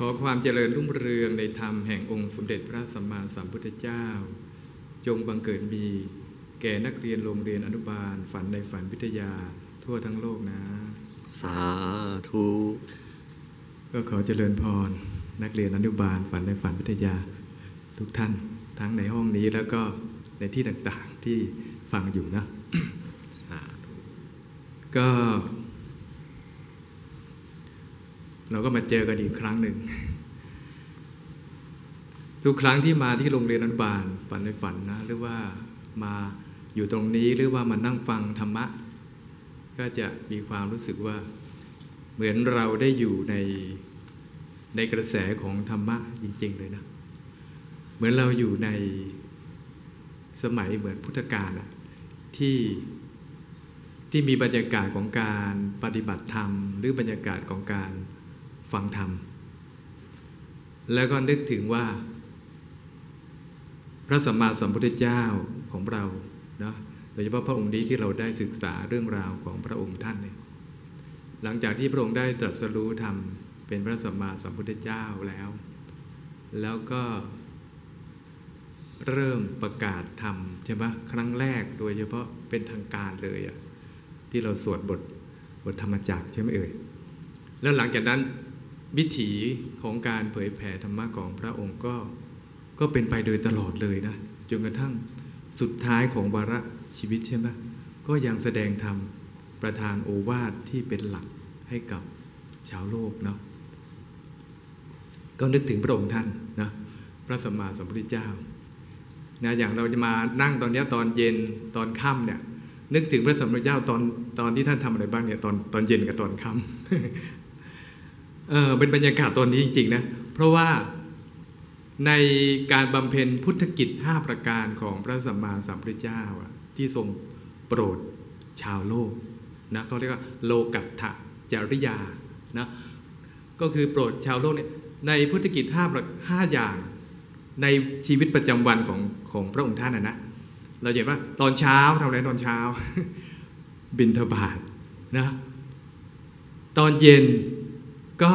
ขอความเจริญรุ่งเรืองในธรรมแห่งองค์สมเด็จพระสัมมาสัมพุทธเจ้า จงบังเกิดมีแก่นักเรียนโรงเรียนอนุบาล ฝันในฝันวิทยาทั่วทั้งโลกนะสาธุก็ขอเจริญพรนักเรียนอนุบาล ฝันในฝันวิทยาทุกท่านทั้งในห้องนี้แล้วก็ในที่ต่างๆที่ฟังอยู่นะสาธุก็เราก็มาเจอกันอีกครั้งหนึ่งทุกครั้งที่มาที่โรงเรียนอนุบาลฝันในฝันนะหรือว่ามาอยู่ตรงนี้หรือว่ามานั่งฟังธรรมะ ก็จะมีความรู้สึกว่าเหมือนเราได้อยู่ในในกระแสของธรรมะ จริง ๆ เลยนะเหมือนเราอยู่ในสมัยเหมือนพุทธกาลที่ที่มีบรรยากาศของการปฏิบัติธรรม หรือบรรยากาศของการฟังธรรม แล้วก็นึกถึงว่า พระสัมมาสัมพุทธเจ้าของเราเนาะ โดยเฉพาะพระองค์นี้ที่เราได้ศึกษาเรื่องราวของพระองค์ท่านเนี่ย หลังจากที่พระองค์ได้ตรัสรู้ธรรม เป็นพระสัมมาสัมพุทธเจ้าแล้ว แล้วก็เริ่มประกาศธรรมใช่ไหมครั้งแรกโดยเฉพาะเป็นทางการเลยอะ ที่เราสวดบทบทธรรมจักใช่ไหมเอ่ย แล้วหลังจากนั้นวิถีของการเผยแผ่ธรรมะของพระองค์ก็ ก็เป็นไปโดยตลอดเลยนะจนกระทั่งสุดท้ายของวาระชีวิตใช่ไหมก็ยังแสดงธรรมประธานโอวาทที่เป็นหลักให้กับชาวโลกเนาะก็นึกถึงพระองค์ท่านนะ พระสัมมาสัมพุทธเจ้านะอย่างเราจะมานั่งตอนนี้ตอนเย็นตอนค่ำเนี่ยนึกถึงพระสัมมาสัมพุทธเจ้าตอนตอนที่ท่านทำอะไรบ้างเนี่ย ตอนตอนเย็นกับตอนค่ำเออเป็นบรรยากาศตอนนี้จริงๆนะ เพราะว่าในการบำเพ็ญพุทธกิจ5ประการของพระสัมมาสัมพุทธเจ้าที่ทรงโปรดชาวโลกนะเขาเรียกว่า โลกัตถะจริยานะก็คือโปรดชาวโลกเนี่ยในพุทธกิจ5ประห้าอย่าง ในชีวิตประจำวันของของพระองค์ท่านนะนะเราเห็นว่าตอนเช้าทำอะไรตอนเช้าบินทบาทนะตอนเย็นก็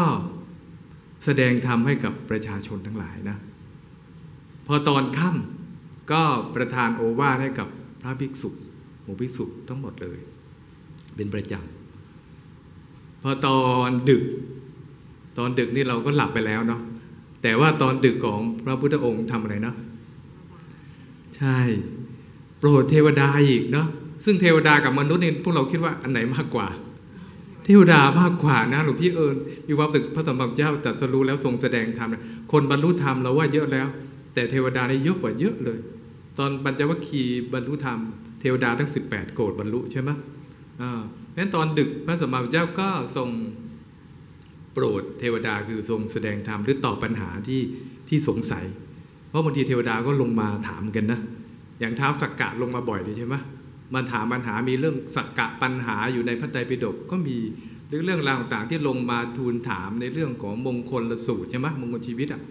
แสดงธรรมให้กับประชาชนทั้งหลายนะ พอตอนค่ำก็ประทานโอวาทให้กับพระภิกษุหมู่ภิกษุทั้งหมดเลย เป็นประจำ พอตอนดึก ตอนดึกนี่เราก็หลับไปแล้วเนาะแต่ว่าตอนดึกของพระพุทธองค์ทำอะไรเนาะใช่ โปรดเทวดาอีกเนาะซึ่งเทวดากับมนุษย์นี่พวกเราคิดว่าอันไหนมากกว่าเทวดามากกว่านะหลวงพี่เอิญมีความตึกพระสัมพันธ์เจ้าจัดสรู้แล้วทรงแสดงธรรมคนบรรลุธรรมเราว่าเยอะแล้ว แต่เทวดาได้เยอะกว่าเยอะเลย ตอนบรรจวัคคีบรรลุธรรม เทวดาทั้ง18โกรธบรรลุใช่ไหมอ่าเพราะนั้นตอนดึกพระสัมมาัมพเจ้าก็ทรงโปรดเทวดาคือทรงแสดงธรรมหรือตอบปัญหาที่ที่สงสัย เพราะบางทีเทวดาก็ลงมาถามกันนะอย่างท้าวสักกะลงมาบ่อยเลยใช่ไหมมันถามปัญหามีเรื่องสักกะปัญหาอยู่ในพระไตรปิฎกก็มีหรือเรื่องราวต่างๆที่ลงมาทูลถามในเรื่องของมงคลละสูตรใช่ไหมมงคลชีวิตอ่ะ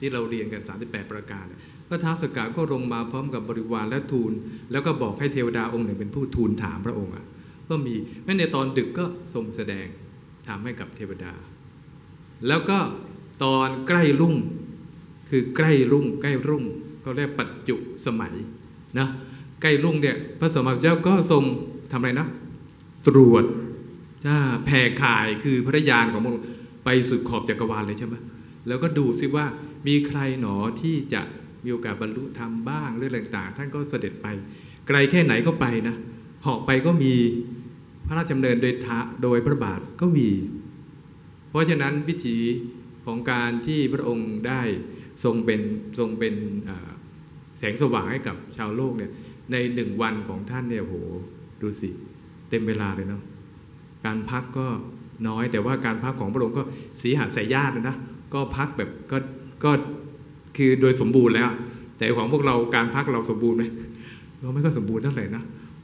ที่เราเรียนกัน38ประการพระท้าวสกกาก็ลงมาพร้อมกับบริวารและทูลแล้วก็บอกให้เทวดาองค์หนึ่งเป็นผู้ทูลถามพระองค์อ่ะก็มีแม้ในตอนดึกก็ทรงแสดงถามให้กับเทวดา แล้วก็ตอนใกล้รุ่ง คือใกล้รุ่งใกล้รุ่งเขาเรียกปัจจุสมัยนะใกล้รุ่งเนี่ยพระสมมาเจ้าก็ทรงทำอะไรนะ ตรวจจ้าแผ่ข่ายคือพระยานของพระองค์ไปสุดขอบจักรวาลเลยใช่ไหมแล้วก็ดูซิว่ามีใครหนอที่จะมีโอกาสบรรลุธรรมบ้างเรื่องต่าง ๆ ท่านก็เสด็จไปไกลแค่ไหนก็ไปนะเหาะไปก็มีพระราชดำเนินโดยทะโดยพระบาทก็มี เพราะฉะนั้น วิถีของการที่พระองค์ได้ทรงเป็นทรงเป็นแสงสว่างให้กับชาวโลกเนี่ยในหนึ่งวันของท่านเนี่ยโหดูสิเต็มเวลาเลยเนาะการพักก็น้อยแต่ว่าการพักของพระองค์ก็สีหาสายญาตินะก็พักแบบก็ก็คือโดยสมบูรณ์แล้ว แต่ของพวกเราการพักเราสมบูรณ์ไหมเราไม่ก็สมบูรณ์เท่าไหร่นะ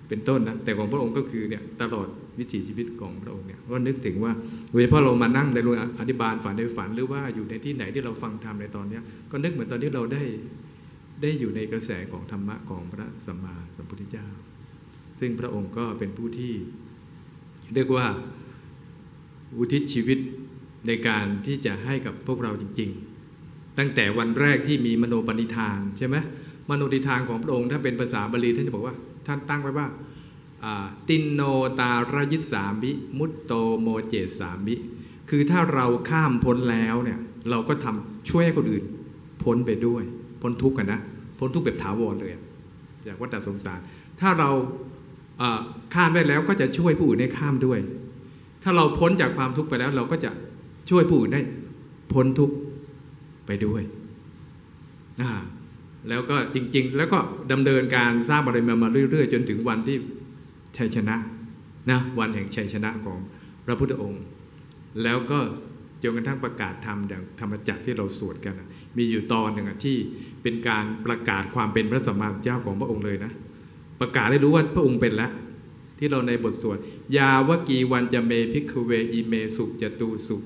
เป็นต้นนะแต่ของพระองค์ก็คือเนี่ยตลอดวิถีชีวิตของพระองค์เนี่ยก็นึกถึงว่าเวลาเรามานั่งในโรงอธิบาลฝันในฝันหรือว่าอยู่ในที่ไหนที่เราฟังธรรมในตอนเนี้ยก็นึกเหมือนตอนที่เราได้ได้อยู่ในกระแสของธรรมะ ของพระสัมมาสัมพุทธเจ้า ซึ่งพระองค์ก็เป็นผู้ที่ เรียกว่า อุทิศชีวิตในการที่จะให้กับพวกเราจริงๆ ตั้งแต่วันแรกที่มีมโนปณิธานใช่ไหมมโนปณิธานของพระองค์ถ้าเป็นภาษาบาลีท่านจะบอกว่า ท่านตั้งไว้ว่าตินโนตารยิสามิมุตโตโมเจสามิ คือถ้าเราข้ามพ้นแล้วเนี่ยเราก็ทำช่วยคนอื่นพ้นไปด้วยพ้นทุกข์กันนะพ้นทุกข์แบบถาวรเลยจากวัฏสงสาร ถ้าเราข้ามได้แล้วก็จะช่วยผู้อื่นใด้ข้ามด้วย ถ้าเราพ้นจากความทุกข์ไปแล้ว เราก็จะช่วยผู้อื่นได้พ้นทุกข์ไปด้วยนะแล้วก็จริง ๆ แล้วก็ดำเนินการสร้างบารมีมาเรื่อยๆ จนถึงวันที่ ชัยชนะนะวันแห่งชัยชนะของพระพุทธองค์ แล้วก็จนกระทั่งประกาศธรรมอย่างธรรมจักรที่เราสวดกันนะมีอยู่ตอนหนึ่งที่เป็นการประกาศความเป็นพระสัมมาสัมพุทธเจ้าของพระองค์เลยนะ ประกาศให้รู้ว่าพระองค์เป็นแล้วที่เราในบทสวดยาวกีวันจะเมพิกเวอีเมสุจตูสุ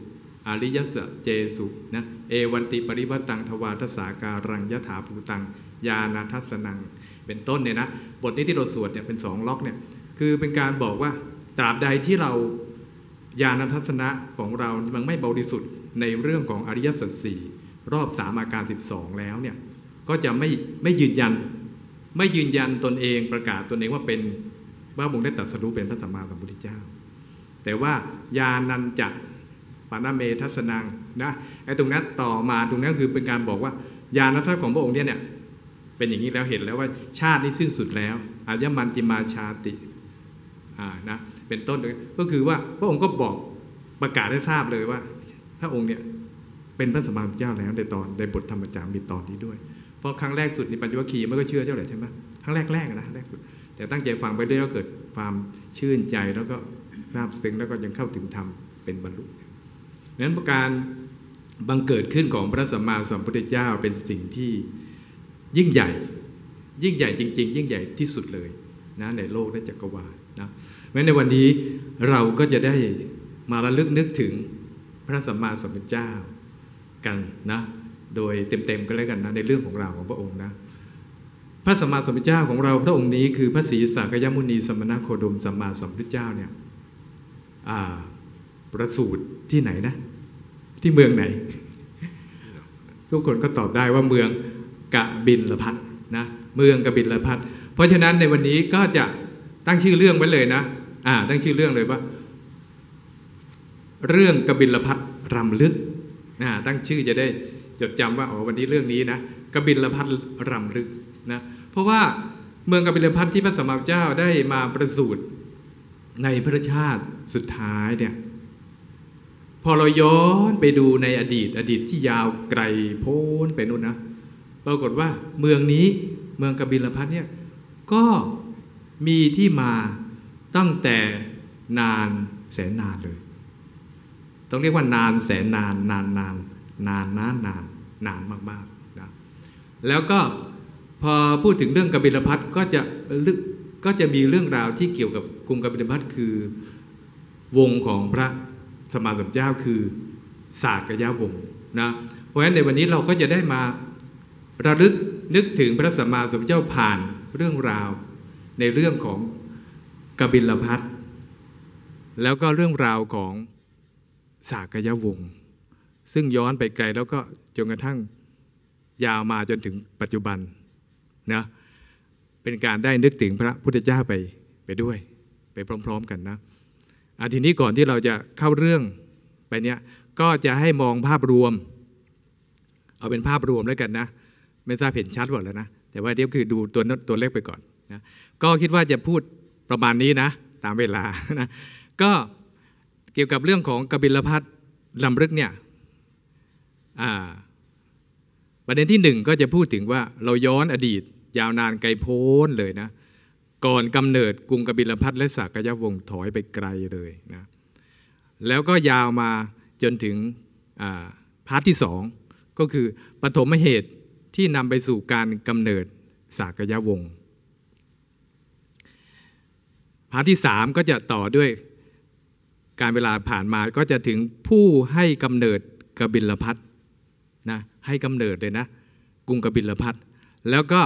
อริยสเจสุนะเอวันติปริวัตังทวาทสาการังยถาภูตังยานาทัสนัง เป็นต้นเนี่ยนะบทนี้ที่เราสวดเนี่ยเป็นสองล็อกเนี่ยคือเป็นการบอกว่าตราบใดที่เราญาณทัศนะของเรายังไม่บริสุทธิ์ในเรื่องของอริยสัจสี่รอบสามอาการ12 แล้วเนี่ยก็จะไม่ไม่ยืนยัน ไม่ยืนยันตนเองประกาศตนเองว่าเป็นว่าบงได้ตัดสรู้เป็นพระสัมมาสัมพุทธเจ้า แต่ว่ายานันจะปานาเมทัสนังนะไอ้ตรงนั้นต่อมาตรงนั้นคือเป็นการบอกว่ายาณทัศน์ของพระองค์เนี่ยเนี่ยเป็นอย่างนี้แล้วเห็นแล้วว่าชาตินี้สิ้นสุดแล้วอายมันติมาชาติอ่านะเป็นต้นก็คือว่าพระองค์ก็บอกประกาศให้ทราบเลยว่า พระองค์เนี่ยเป็นพระสมมาเจ้าแล้วในตอนในบทธรรมจามีตอนนี้ด้วยเพราะครั้งแรกสุดในปัญจวัคคีย์ไม่ก็เชื่อเจ้าไหรใช่ไหมครั้งแรกแรกนะแรกสุดแต่ตั้งใจฟังไปด้วยแล้วเกิดความชื่นใจแล้วก็ซาบซึ้งแล้วก็ยังเข้าถึงธรรมเป็นบรรลุนั้นประการบังเกิดขึ้นของพระสัมมาสัมพุทธเจ้าเป็นสิ่งที่ยิ่งใหญ่ ยิ่งใหญ่จริงๆ ยิ่งใหญ่ที่สุดเลยนะในโลกและจักรวาลนะแม้ในวันนี้เราก็จะได้มาระลึกนึกถึงพระสัมมาสัมพุทธเจ้ากันนะโดยเต็มๆก็แล้วกันนะในเรื่องของราวของพระองค์นะ พระสัมมาสัมพุทธเจ้าของเราพระองค์นี้ คือพระศรีสากยมุนีสมณโคดมสัมมาสัมพุทธเจ้าเนี่ยประสูตรที่ไหนนะ ที่เมืองไหน ทุกคนก็ตอบได้ว่าเมืองกะบินละพัทนะเมืองกะบินละพัทเพราะฉะนั้นในวันนี้ก็จะตั้งชื่อเรื่องไว้เลยนะอ่าตั้งชื่อเรื่องเลยว่าเรื่องกะบินละพัทรำลึกนะตั้งชื่อจะได้จดจำว่าอ๋อวันนี้เรื่องนี้นะกบิลพัทรำลึกนะเพราะว่าเมืองกบิลพัทที่พระสมมาัเจ้าได้มาประสูตรในพระชาติสุดท้ายเนี่ยพอเราย้อนไปดูในอดีต อดีตที่ยาวไกลโพ้นไปนู่นนะปรากฏว่าเมืองนี้เมืองกบิลพัทเนี่ยก็มีที่มาตั้งแต่นานแสนนานเลยต้องเรียกว่านานแสนนานนานนานนานนานนานนานมากมากนะแล้วก็พอพูดถึงเรื่องกบิลพัทก็จะลึกก็จะมีเรื่องราวที่เกี่ยวกับกรุงกบิลพัทคือวงของพระสมมาสัมุเจ้าคือศาสกยาวงนะเพราะฉะนั้นในวันนี้เราก็จะได้มาระลึกนึกถึงพระสมมาสัมุเจ้าผ่านเรื่องราวในเรื่องของกบิลพัทแล้วก็เรื่องราวของสากยวงศ์ซึ่งย้อนไปไกลแล้วก็จนกระทั่งยาวมาจนถึงปัจจุบันนะเป็นการได้นึกถึงพระพุทธเจ้าไปไปด้วย ไปพร้อม ๆกันนะอาทีนี้ก่อนที่เราจะเข้าเรื่องไปเนี้ยก็จะให้มองภาพรวม เอาเป็นภาพรวมแล้วกันนะไม่ทราบเห็นชัดหมดแล้วนะ แต่ว่าเดี๋ยวคือดูตัวตัวเลขไปก่อนนะก็คิดว่าจะพูดประมาณนี้นะตามเวลานะก็กี่ยวกับเรื่องของกบิลพัทลำลึกเนี่ยประเด็นที่หนึ่งก็จะพูดถึงว่าเราย้อนอดีตยาวนานไกลโพ้นเลยนะก่อนกำเนิดกรุงกบิลพัทและสากยวงศ์ถอยไปไกลเลยนะแล้วก็ยาวมาจนถึงพาร์ทที่สองก็คือปฐมเหตุที่นำไปสู่การกำเนิดสากยวงศ์พาร์ทที่สามก็จะต่อด้วยการเวลาผ่านมาก็จะถึงผู้ให้กำเนิดกบิลพัทนะให้กำเนิดเลยนะกรุงกบิลพัทแล้วก็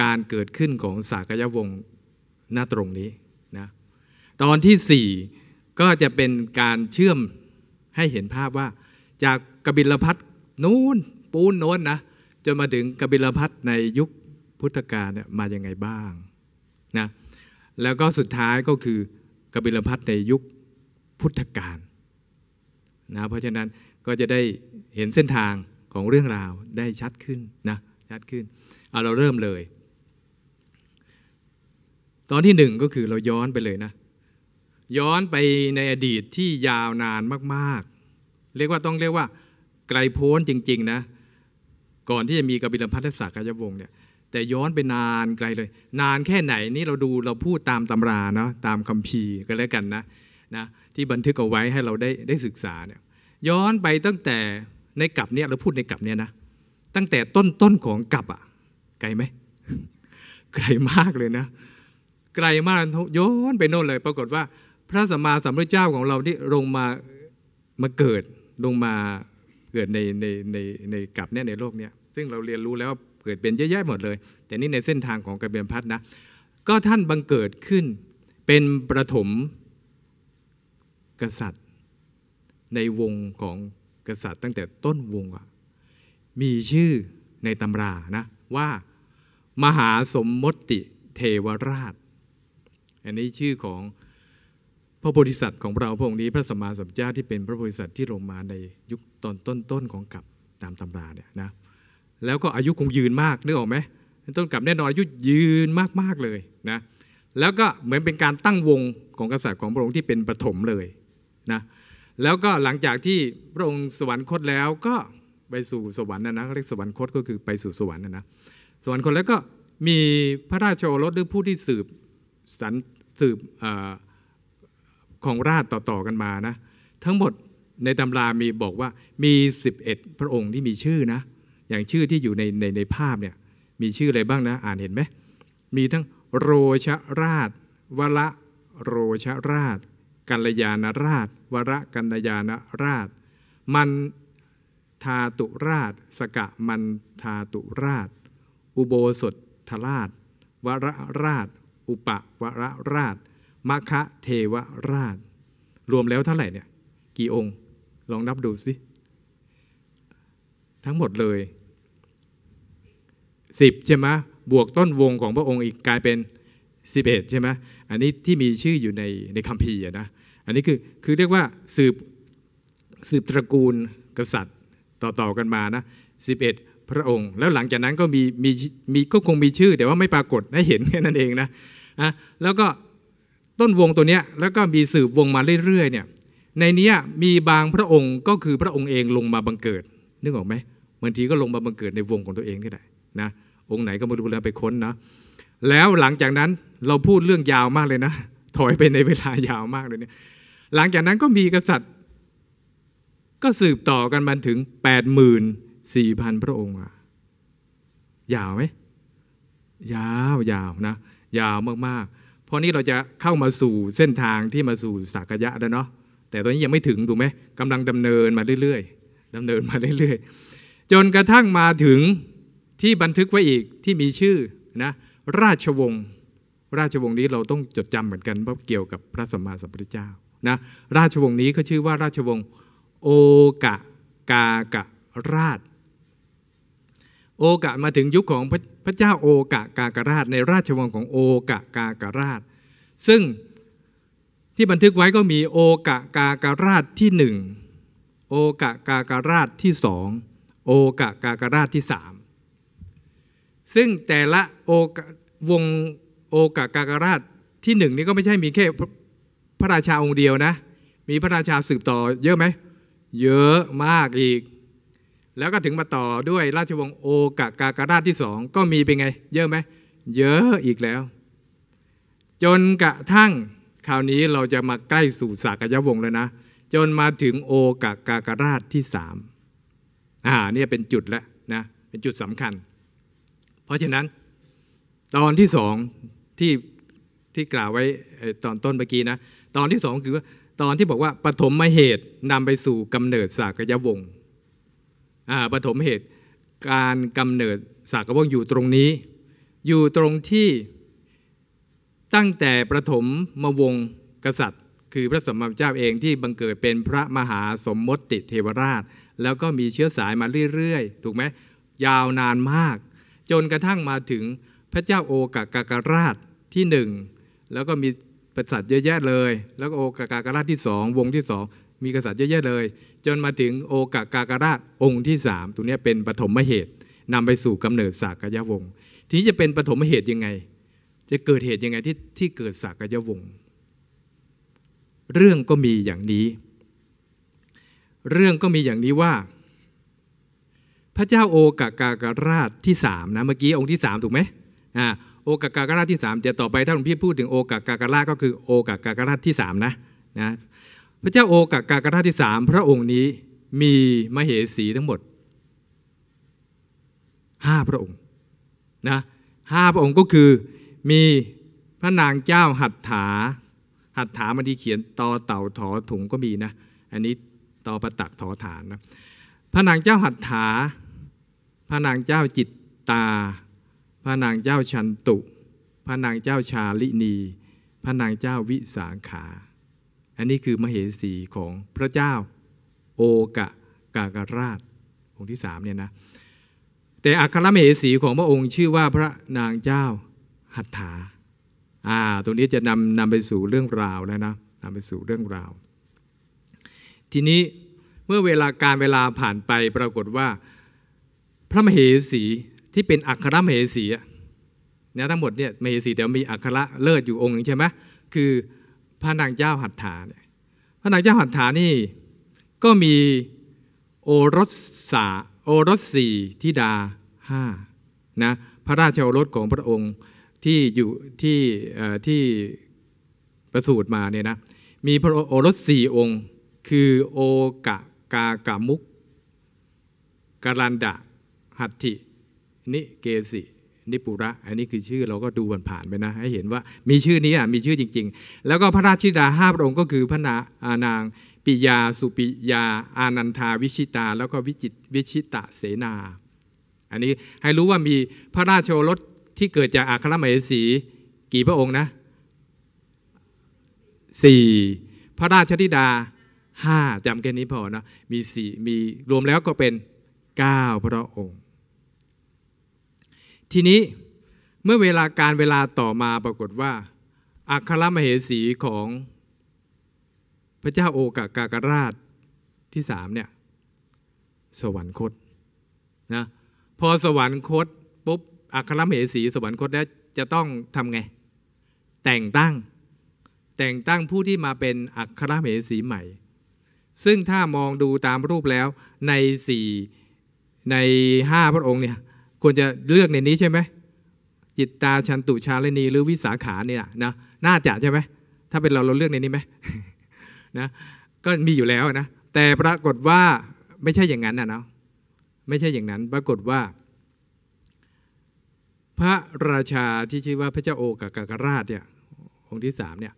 การเกิดขึ้นของสากยวงศ์หน้าตรงนี้นะตอนที่4ก็จะเป็นการเชื่อมให้เห็นภาพว่า จากกบิลพัทนูน้นปูนโน้นนะจนมาถึงกบิลพัทในยุคพุทธกาลเนี่ยมายังไงบ้างนะแล้วก็สุดท้ายก็คือกบิลพัทในยุคพุทธกาลนะเพราะฉะนั้นก็จะได้เห็นเส้นทางของเรื่องราวได้ชัดขึ้นนะชัดขึ้นเอาเราเริ่มเลย ตอนที่หนึ่งก็คือเราย้อนไปเลยนะ ย้อนไปในอดีตที่ยาวนานมาก ๆ เรียกว่าต้องเรียกว่า ไกลโพ้นจริง ๆ นะ ก่อนที่จะมีกบิลพัทธศักยวงศ์เนี่ยแต่ย้อนไปนานไกลเลย นานแค่ไหนนี่เราดูเราพูดตาม ตำราเนาะตามคัมภีร์กันแล้วกันนะนะที่บันทึกเอาไว้ให้เราได้ได้ศึกษาเนี่ยย้อนไปตั้งแต่ในกลับเนี่ยเราพูดในกลับเนี่ยนะ ตั้งแต่ต้นต้นของกลับอะไกลไหมไกลมากเลยนะไกลมากย้อนไปโน่นเลย ปรากฏว่า พระสัมมาสัมพุทธเจ้าของเราที่ลงมามาเกิดลงมาเกิดในในในในกลับเนี่ยในโลกเนี่ยซึ่งเราเรียนรู้แล้วเกิดเป็นเยอะแยะหมดเลย แต่นี่ในเส้นทางของกระเบียนพัฒนะก็ท่านบังเกิดขึ้นเป็นประถมกษัตริย์ในวงของกษัตริย์ ตั้งแต่ต้นวงอะมีชื่อในตำรานะว่ามหาสมมติเทวราชอันนี้ชื่อของพระโพธิสัตว์ของเราพระองค์นี้พระสัมมาสัมพุทธเจ้าที่เป็นพระโพธิสัตว์ที่ลงมาในยุคตอนต้นๆของกับตามตำราเนี่ยนะแล้วก็อายุคงยืนมากนึกออกไหมต้นกับแน่นอนอายุยืนมากๆเลยนะแล้วก็เหมือนเป็นการตั้งวงของกษัตริย์ของพระองค์ที่เป็นปฐมเลยนะแล้วก็หลังจากที่พระองค์สวรรคตแล้วก็ไปสู่สวรรค์นะนะเรียกสวรรคตก็คือไปสู่สวรรค์นะนะสวรรคตแล้วก็มีพระราชโอรสหรือผู้ที่สืบสันสืบอของราชต่อๆกันมานะทั้งหมดในตำรามีบอกว่ามี 11 พระองค์ที่มีชื่อนะอย่างชื่อที่อยู่ในในในภาพเนี่ยมีชื่ออะไรบ้างนะอ่านเห็นไหมมีทั้งโรชราชวละโรชราชกัลยาณราช วรกัลยาณราชมันทาตุราช สกะมันทาตุราช อุโบสถทราช วรราช อุปวรราช มคะเทวราช รวมแล้วเท่าไหร่เนี่ย กี่องค์ลองนับดูสิ ทั้งหมดเลยสิบใช่ไหมบวกต้นวงของพระองค์อีกกลายเป็น11ใช่ไหมอันนี้ที่มีชื่ออยู่ในในคัมภีร์นะอันนี้คือคือเรียกว่าสืบสืบตระกูลกษัตริย์ ต่อต่อกันมานะ11 พระองค์ แล้วหลังจากนั้นก็มีมีมีก็คงมีชื่อแต่ว่าไม่ปรากฏให้เห็นแค่นั้นเองนะอะแล้วก็ต้นวงตัวเนี้ยแล้วก็มีสืบวงมาเรื่อยๆเนี่ย ในนี้มีบางพระองค์ก็คือพระองค์เองลงมาบังเกิดนึกออกไหมบางทีก็ลงมาบังเกิดในวงของตัวเองก็ได้นะองค์ไหนก็มาดูแล้วไปค้นนะแล้วหลังจากนั้นเราพูดเรื่องยาวมากเลยนะ ถอยไปในเวลายาวมากเลยเนี่ยหลังจากนั้นก็มีกษัตริย์ ก็สืบต่อกันมาถึง 84,000พันพระองค์ยาวไหมยาวยาวนะ ยาวมาก ๆ เพราะนี้เราจะเข้ามาสู่เส้นทางที่มาสู่สักยะแล้วเนาะแต่ตอนนี้ยังไม่ถึงถูกไหมกำลังดำเนินมาเรื่อยๆดำเนินมาเรื่อย ๆ จนกระทั่งมาถึงที่บันทึกไว้อีกที่มีชื่อนะ ราชวงศ์ราชวงศ์นี้เราต้องจดจำเหมือนกันเพราะเกี่ยวกับพระสัมมาสัมพุทธเจ้านะราชวงศ์นี้ก็ชื่อว่าราชวงศ์โอกะกากะราชโอกะมาถึงยุคของพพระเจ้าโอกะกากราช ในราชวงศ์ของโอกะกากราช ซึ่งที่บันทึกไว้ก็มีโอกะกากราช ที่หนึ่งโอกะกากราชที่สองโอกะกากราชที่สามซึ่งแต่ละโอกวงโอกะกากราชที่หนึ่งนี่ก็ไม่ใช่มีแค่พระราชาองค์เดียวนะ มีพระราชาสืบต่อ เยอะไหมเยอะมากอีก แล้วก็ถึงมาต่อด้วยราชวงศ์โอกะกากราชที่สองก็มีเป็นไง เยอะไหมเยอะอีกแล้ว จนกระทั่งคราวนี้เราจะมาใกล้สู่สากยวงศ์แล้วนะ จนมาถึงโอกะกากราชที่สามอ่าเนี่ยเป็นจุดแล้วนะ เป็นจุดสำคัญ เพราะฉะนั้น ตอนที่สองที่ที่กล่าวไว้ตอนต้นเมื่อกี้นะตอนที่สองคือว่าตอนที่บอกว่าปฐมเหตุนำไปสู่กำเนิดสากยวงศ์ปฐมเหตุการกำเนิดสากยวงศ์อยู่ตรงนี้อยู่ตรงที่ตั้งแต่ปฐมมมวงกษัตริย์ คือพระสมมาเจ้าเองที่บังเกิดเป็นพระมหาสมมติเทวราช แล้วก็มีเชื้อสายมาเรื่อยๆถูกไหมยาวนานมากจนกระทั่งมาถึงพระเจ้าโอกากากราชที่หนึ่งแล้วก็มีกษัตริย์เยอะแยะเลย แล้วก็โอกากากราชที่สองวงที่สองมีกษัตริย์เยอะแยะเลย จนมาถึง โอกากากราช องค์ที่สามตรงนี้เป็นปฐมเหตุ นำไปสู่กำเนิดสากยวงศ์ทีนี้จะเป็นปฐมเหตุยังไง จะเกิดเหตุยังไงที่ที่เกิดสากยวงศ์เรื่องก็มีอย่างนี้ เรื่องก็มีอย่างนี้ว่า พระเจ้าโอกากากราชที่สามนะเมื่อกี้องค์ที่สามถูกไหมอ่าโอกากากราที่3เดี๋ยวต่อไปถ้าหลวงพี่พูดถึงโอกากากรา ก็คือ โอกากากราที่3นะนะ พระเจ้าโอกากากราที่3พระองค์นี้มีมเหสีทั้งหมด5พระองค์นะห้าพระองค์ก็คือมีพระนางเจ้าหัตถา หัตถามันที่เขียนตอเต่าถอถุงก็มีนะอันนี้ตอประตักถอฐานนะพระนางเจ้าหัตถาพระนางเจ้าจิตตาพระนางเจ้าชันตุ พระนางเจ้าชาลินี พระนางเจ้าวิสาขา อันนี้คือมเหสีของพระเจ้า โอกะกากราช องค์ที่สามเนี่ยนะ แต่อัครมเหสีของพระองค์ชื่อว่าพระนางเจ้าหัตถา อ่า ตรงนี้จะนำนำไปสู่เรื่องราวแล้วนะนำไปสู่เรื่องราว ทีนี้เมื่อเวลาการเวลาผ่านไปปรากฏว่า พระมเหสีที่เป็นอัครมเหสีเนี่ยทั้งหมดเนี่ยมเหสีเดี๋ยวมีอัคระเลิศอยู่องค์หนึ่งใช่ไหมคือพระนางเจ้าหัตถาเนี่ยพระนางเจ้าหัตถานี่ก็มีโอรสสาโอรสสี่ธิดาห้านะพระราชโอรสของพระองค์ที่อยู่ที่ที่ประสูติมาเนี่ยนะมีพระโอรสสี่องค์คือโอกะกากามุกกาลันดะหัตถินิเกสินิปุระอันนี้คือชื่อเราก็ดูผ่านๆไปนะให้เห็นว่ามีชื่อนี้อ่ะมีชื่อจริง ๆ แล้วก็พระราชธิดาห้าพระองค์ ก็คือพระนานาง ปิยา สุปิยา อานันทา วิชิตาแล้วก็วิจิตวิชิตะเสนา อันนี้ให้รู้ว่ามีพระราชโอรสที่เกิดจากอัครมเมสี กี่พระองค์นะสี่พระราชธิดาห้าจำแค่นี้พอนะมีสี่มีรวมแล้วก็เป็นเก้าพระองค์ทีนี้เมื่อเวลาการเวลาต่อมาปรากฏว่า อัครมเหสีของพระเจ้าโอกากากราชที่สามเนี่ยสวรรคตนะพอสวรรคตปุ๊บอัครมเหสีสวรรคตแล้วจะต้องทำไง แต่งตั้ง แต่งตั้งผู้ที่มาเป็นอัครมเหสีใหม่ ซึ่งถ้ามองดูตามรูปแล้วในสี่ในห้าพระองค์เนี่ยควรจะเลือกในนี้ใช่ไหมจิตตาชันตุชาลนีหรือวิสาขาเนี่ยนะน่าจะใช่ไหมถ้าเป็นเราเราเลือกในนี้ไหมนะ ก็มีอยู่แล้วนะ แต่ปรากฏว่าไม่ใช่อย่างนั้นนะเนาะไม่ใช่อย่างนั้น ปรากฏว่า พระราชาที่ชื่อว่า พระเจ้าโอกากกราช เนี่ยองค์ที่สามเนี่ย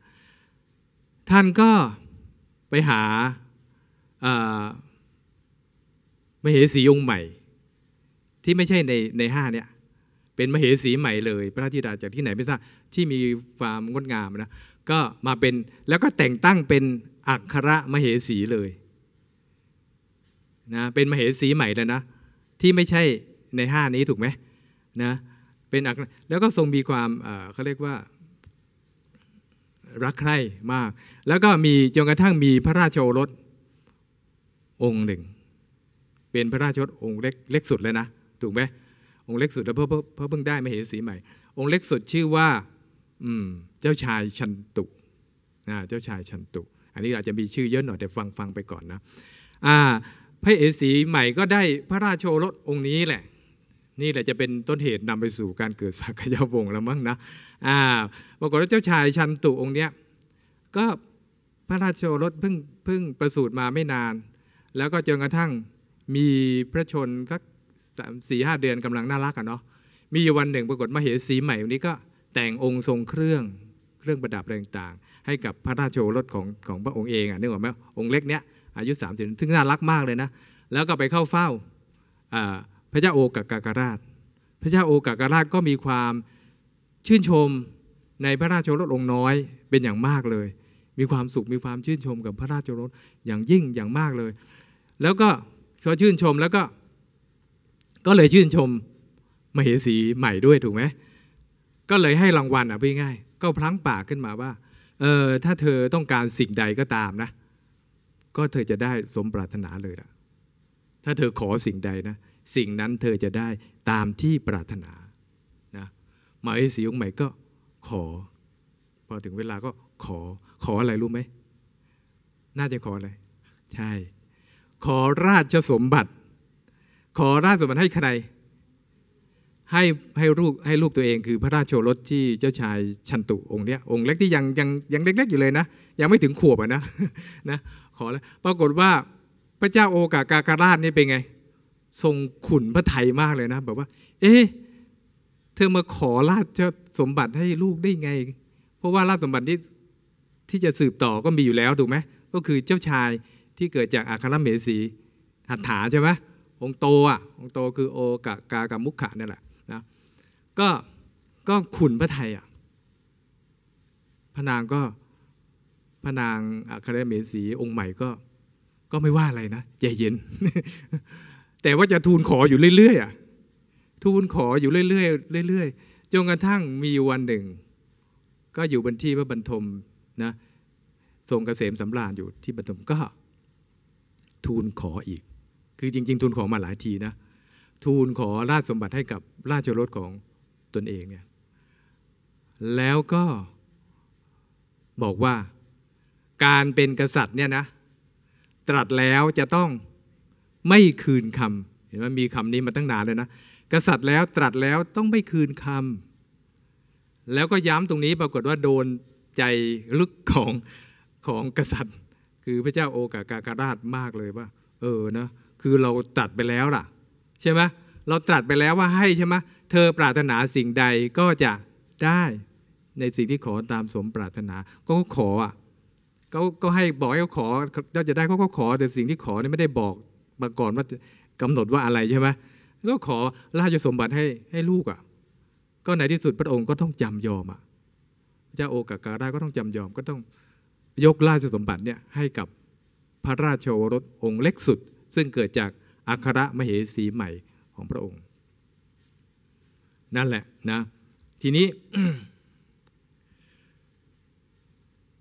ท่านก็ไปหามเหสีองค์ใหม่ที่ไม่ใช่ในในห้าเนี่ย เป็นมเหสีใหม่เลย พระธิดาจากที่ไหนไม่ทราบที่มีความงดงามนะก็มาเป็นแล้วก็แต่งตั้งเป็นอัครมเหสีเลยนะเป็นมเหสีใหม่แล้วนะที่ไม่ใช่ในห้านี้ถูกไหมนะเป็นอักแล้วก็ทรงมีความเขาเรียกว่ารักใคร่มาก แล้วก็มีจนกระทั่งมีพระราชโอรสองค์หนึ่งเป็นพระราชโอรสองค์เล็กเล็กสุดเลยนะถูกไหมองค์เล็กสุดแล้วเพิ่งเพิ่งได้มาเหสีใหม่ องค์เล็กสุดชื่อว่า อืมเจ้าชายชันตุนะเจ้าชายชันตุอันนี้อาจจะมีชื่อเยอะหน่อยแต่ฟังฟังไปก่อนนะ อ่า พระเอสีใหม่ก็ได้พระราชโอรสองค์นี้แหละ นี่แหละจะเป็นต้นเหตุนำไปสู่การเกิดสักยวงศ์แล้วมั้งนะอ่าปรากฏว่าเจ้าชายชันตุองค์เนี้ยก็พระราชโอรสเพิ่งเพิ่งประสูติมาไม่นาน แล้วก็จนกระทั่งมีพระชนสักสี่ห้าเดือนกำลังน่ารักอะเนาะ มีอยู่วันหนึ่งปรากฏมาเห็นสีใหม่วันนี้ก็แต่งองค์ทรงเครื่องเครื่องประดับต่างๆให้กับพระราชโอรสของของพระองค์เองอะนึกออกไหมองค์เล็กเนี้ยอายุ3ามสิบซึ่งน่ารักมากเลยนะ แล้วก็ไปเข้าเฝ้าพระเจ้าโอกากากราช พระเจ้าโอกากราชก็มีความชื่นชมในพระราชโอรสองค์น้อยเป็นอย่างมากเลย มีความสุข มีความชื่นชมกับพระราชโอรสอย่างยิ่งอย่างมากเลย แล้วก็ชื่นชมแล้วก็ก็เลยชื่นชมมเหสีใหม่ด้วยถูกไหมก็เลยให้รางวัลอ่ะพี่ง่าย ก็พลั้งปากขึ้นมาว่าเออถ้าเธอต้องการสิ่งใดก็ตามนะ ก็เธอจะได้สมปรารถนาเลยล่ะถ้าเธอขอสิ่งใดนะ สิ่งนั้นเธอจะได้ตามที่ปรารถนานะมเหสีองค์ใหม่ก็ ขอ พอถึงเวลาก็ขอขออะไรรู้ไหม น่าจะขออะไร ใช่ ขอราชสมบัติขอราชสมบัติให้ใครให้ให้ลูกให้ลูกตัวเอง คือพระราชโอรสที่ เจ้าชายชันตุองค์เนี้ยองค์เล็กที่ยังยังยังเล็กๆอยู่เลยนะยังไม่ถึงขวบอ่ะนะนะขอแล้วปรากฏว่าพระเจ้าโอกากาการาชนี่เป็นไง ทรงขุนพระไทยมากเลยนะแบบว่า เอ๊ะเธอมาขอราชสมบัติให้ลูกได้ไง เพราะว่าราชสมบัติที่ที่จะสืบต่อก็มีอยู่แล้วถูกไหมก็คือเจ้าชายที่เกิดจากอาคารเมสี หัตถาใช่ไหมองโตอ่ะองโตคือโอกะกากับมุขะนี่แหละนะก็ก็ขุนพระไทยอ่ะพระนางก็พระนางอัครเมสีองค์ใหม่ก็ ก็ไม่ว่าอะไรนะใจเย็นแต่ว่าจะทูลขออยู่เรื่อยๆอ่ะทูลขออยู่เรื่อยๆเรื่อยๆจนกระทั่งมีวันหนึ่ง ก็อยู่บนที่พระบรรทมนะ ทรงกเกษมสำราญอยู่ที่บรรทมก็ ทูลขออีกคือจริงๆทูลขอมาหลายทีนะทูลขอราชสมบัติให้กับราชรถของตนเองเนี่ยแล้วก็บอกว่า การเป็นกษัตริย์เนี่ยนะ ตรัสแล้วจะต้องไม่คืนคำเห็นไหมมีคำนี้มาตั้งนานเลยนะกษัตริย์แล้วตรัสแล้วต้องไม่คืนคำแล้วก็ย้ำตรงนี้ปรากฏว่าโดนใจลึกของของกษัตริย์ คือพระเจ้าโอกากากราชมากเลยว่าเออนะคือเราตัดไปแล้วล่ะใช่ไหมเราตัดไปแล้วว่าให้ใช่ไหมเธอปรารถนาสิ่งใดก็จะได้ในสิ่งที่ขอตามสมปรารถนา ก็ขออ่ะเขาก็ให้บอกให้เขาขอเ้าจะได้เขาก็ขอ แต่สิ่งที่ขอเนี่ยไม่ได้บอกมาก่อนว่ากำหนดว่าอะไรใช่ไหมก็ขอราชสมบัติให้ให้ลูกอ่ะ ก็ในที่สุดพระองค์ก็ต้องจำยอมอ่ะเจ้าโอกาการาก็ต้องจำยอม ก็ต้องยกราชสมบัติเนี่ย ให้กับพระราชโอรสองค์เล็กสุดซึ่งเกิดจาก อัครมเหสีใหม่ของพระองค์ นั่นแหละ นะ ทีนี้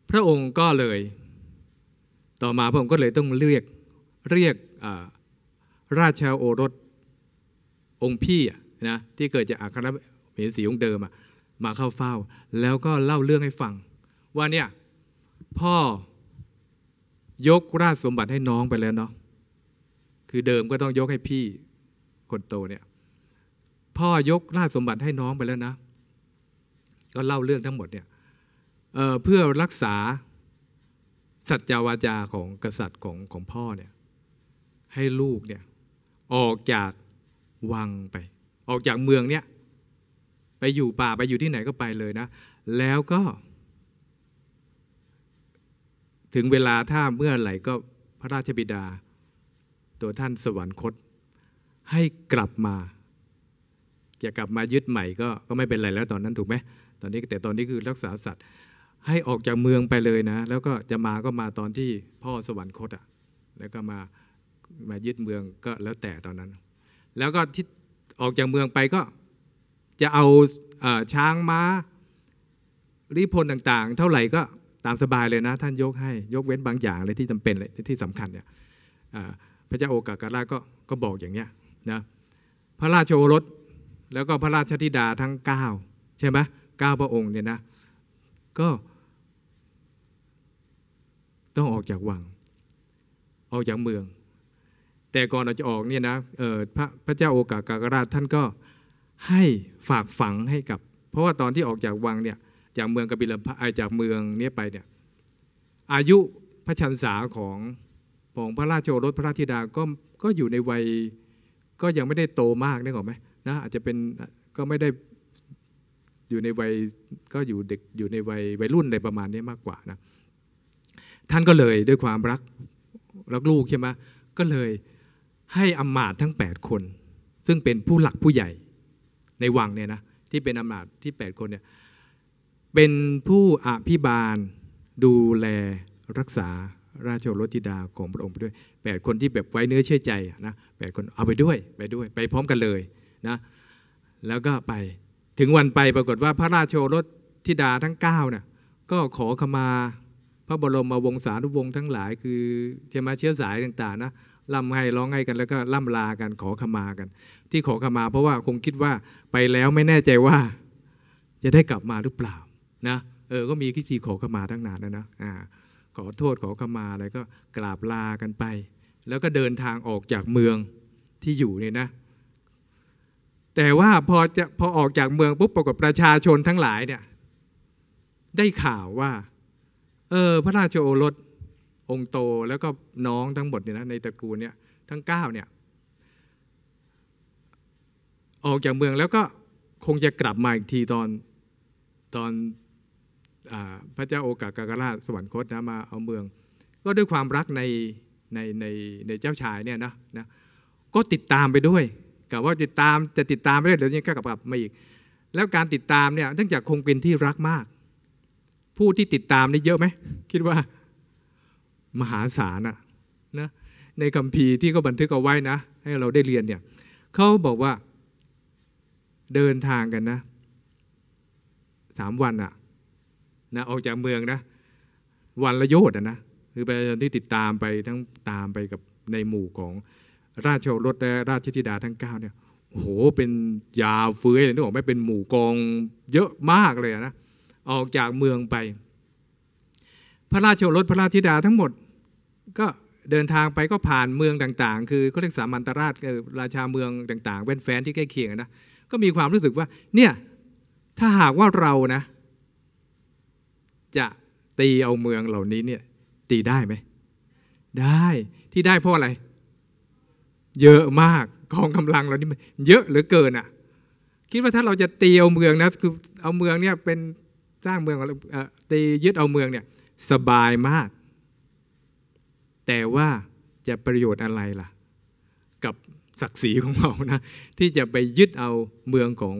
พระองค์ก็เลย ต่อมาพระองค์ก็เลยต้องเรียก เรียกราชาโอรสองค์พี่นะที่เกิดจาก อัครมเหสีองค์เดิมมาเข้าเฝ้า แล้วก็เล่าเรื่องให้ฟัง ว่าเนี่ย พ่อยกราชสมบัติให้น้องไปแล้วเนาะคือเดิมก็ต้องยกให้พี่คนโตเนี่ยพ่อยกราชสมบัติให้น้องไปแล้วนะ ก็เล่าเรื่องทั้งหมดเนี่ยเเพื่อรักษาสัจจาวาจาของกษัตริย์ของของพ่อเนี่ย ให้ลูกเนี่ย ออกจากวังไป ออกจากเมืองเนี่ย ไปอยู่ป่าไปอยู่ที่ไหนก็ไปเลยนะ แล้วก็ ถึงเวลาถ้าเมื่อไหร่ก็พระราชบิดาัวท่านสวรรคต ให้กลับมาอย่ากลับมายึดใหม่ก็ก็ไม่เป็นไรแล้วตอนนั้นถูกไหมตอนนี้แต่ตอนนี้คือรักษาสัตว์ ให้ออกจากเมืองไปเลยนะแล้วก็จะมาก็มาตอนที่พ่อสวรรคตอะ่ะแล้วก็มามายึดเมืองก็แล้วแต่ตอนนั้น แล้วก็ที่ออกจากเมืองไปก็ จะเอาเอช้างมา้ารีพลต่าง ๆ เท่าไหร่ก็ตามสบายเลยนะ ท่านยกให้ยกเว้นบางอย่างเลยที่จำเป็นเลยที่สำคัญเนี่ยระเจ้า โอกากาลาก็ก็บอกอย่างเนี้ยนะ พระราชโอรส แล้วก็ พระราชธิดาทั้ง 9 ใช่ไหมเก้าพระองค์เนี่ยนะ ก็ต้องออกจากวัง ออกจากเมือง แต่ก่อนเราจะออกเนี่ยนะเพระพระเจ้าโอกากากราชท่านก็ให้ฝากฝังให้กับ เพราะว่าตอนที่ออกจากวังเนี่ยจากเมืองกบิลพัทจากเมืองเนี้ยไปเนี่ย อายุพระชันษาของของพระราชโอรสพระราชธิดาก็ก็อยู่ในวัยก็ยังไม่ได้โตมากนึกออกไหมนะอาจจะเป็นก็ไม่ได้อยู่ในวัยก็อยู่เด็กอยู่ในวัยวัยรุ่นอะไรประมาณนี้มากกว่านะท่านก็เลยด้วยความรักรักลูกใช่ไหมก็เลยให้อำมาตย์ทั้ง8คน ซึ่งเป็นผู้หลักผู้ใหญ่ ในวังเนี่ยนะ ที่เป็นอำมาตย์ที่8คนเนี่ยเป็นผู้อภิบาลดูแลรักษาราชโอรสธิดาของพระองค์ไปด้วย8คนที่แบบไว้เนื้อเชื่อใจนะแคนเอาไปด้วย ไปด้วย ไปพร้อมกันเลยนะ แล้วก็ไปถึงวันไปปรากฏว่าพระราชโอรสธิดาทั้ง9นะ่ะก็ขอขมา พระบรมวงศานุวงศ์ทั้งหลาย คือเชมาเชื้อสายต่าง ๆ นะล่ำให้ร้องให้กันแล้วก็ล่ำลากันขอขมากัน ที่ขอขมาเพราะว่าคงคิดว่าไปแล้วไม่แน่ใจว่า จะได้กลับมาหรือเปล่านะเออก็มีพิธีขอขมาทั้งนานนะนะอ่าขอโทษขอขมาอะไรก็กราบลากันไป แล้วก็เดินทางออกจากเมืองที่อยู่เนี่ยนะ แต่ว่าพอจะพอออกจากเมืองปุ๊บปรากฏประชาชนทั้งหลายเนี่ย ได้ข่าวว่า เออพระราชโอรสองโตแล้วก็น้องทั้งหมดเนี่ยนะ ในตระกูลเนี่ยทั้งเก้าเนี่ย ออกจากเมืองแล้วก็คงจะกลับมาอีกทีตอนตอนพระเจ้าโอกากากราชสวรรคตนะมาเอาเมือง ก็ด้วยความรักในในในในเจ้าชายเนี่ยนะนะก็ติดตามไปด้วย กับว่าติดตามจะติดตามไปเรื่อยเดี๋ยวนี้ก็กลับกลับมาอีก แล้วการติดตามเนี่ยเนื่องจากคงเป็นที่รักมาก ผู้ที่ติดตามนี่เยอะไหมคิดว่ามหาศาลอะนะในคัมภีร์ที่เขาบันทึกเอาไว้นะ ให้เราได้เรียนเนี่ยเขาบอกว่าเดินทางกันนะสามวันอะนะออกจากเมืองนะวันละโยชน์นะคือประชาชนที่ติดตามไปทั้งตามไปกับในหมู่ของราชโอรสและราชธิดาทั้ง9เนี่ยโอ้โหเป็นยาเฟื้อยนึกออกไหมเป็นหมู่กองเยอะมากเลยนะ ออกจากเมืองไป พระราชโอรสพระราชธิดาทั้งหมด ก็เดินทางไปก็ผ่านเมืองต่าง ๆ คือเขาเรียกสามัญตราชราชาเมืองต่าง ๆ แว่นแฟนที่ใกล้เคียงนะก็มีความรู้สึกว่า เนี่ย ถ้าหากว่าเรานะจะตีเอาเมืองเหล่านี้เนี่ย ตีได้ไหมได้ที่ได้เพราะอะไร เยอะมากกองกำลังเรานี่เยอะหรือเกินอ่ะคิดว่าถ้าเราจะตีเอาเมืองนะคือเอาเมืองเนี่ยเป็นสร้างเมืองตียึดเอาเมืองเนี่ย สบายมาก แต่ว่าจะประโยชน์อะไรล่ะ กับศักดิ์ศรีของเรานะ ที่จะไปยึดเอาเมืองของ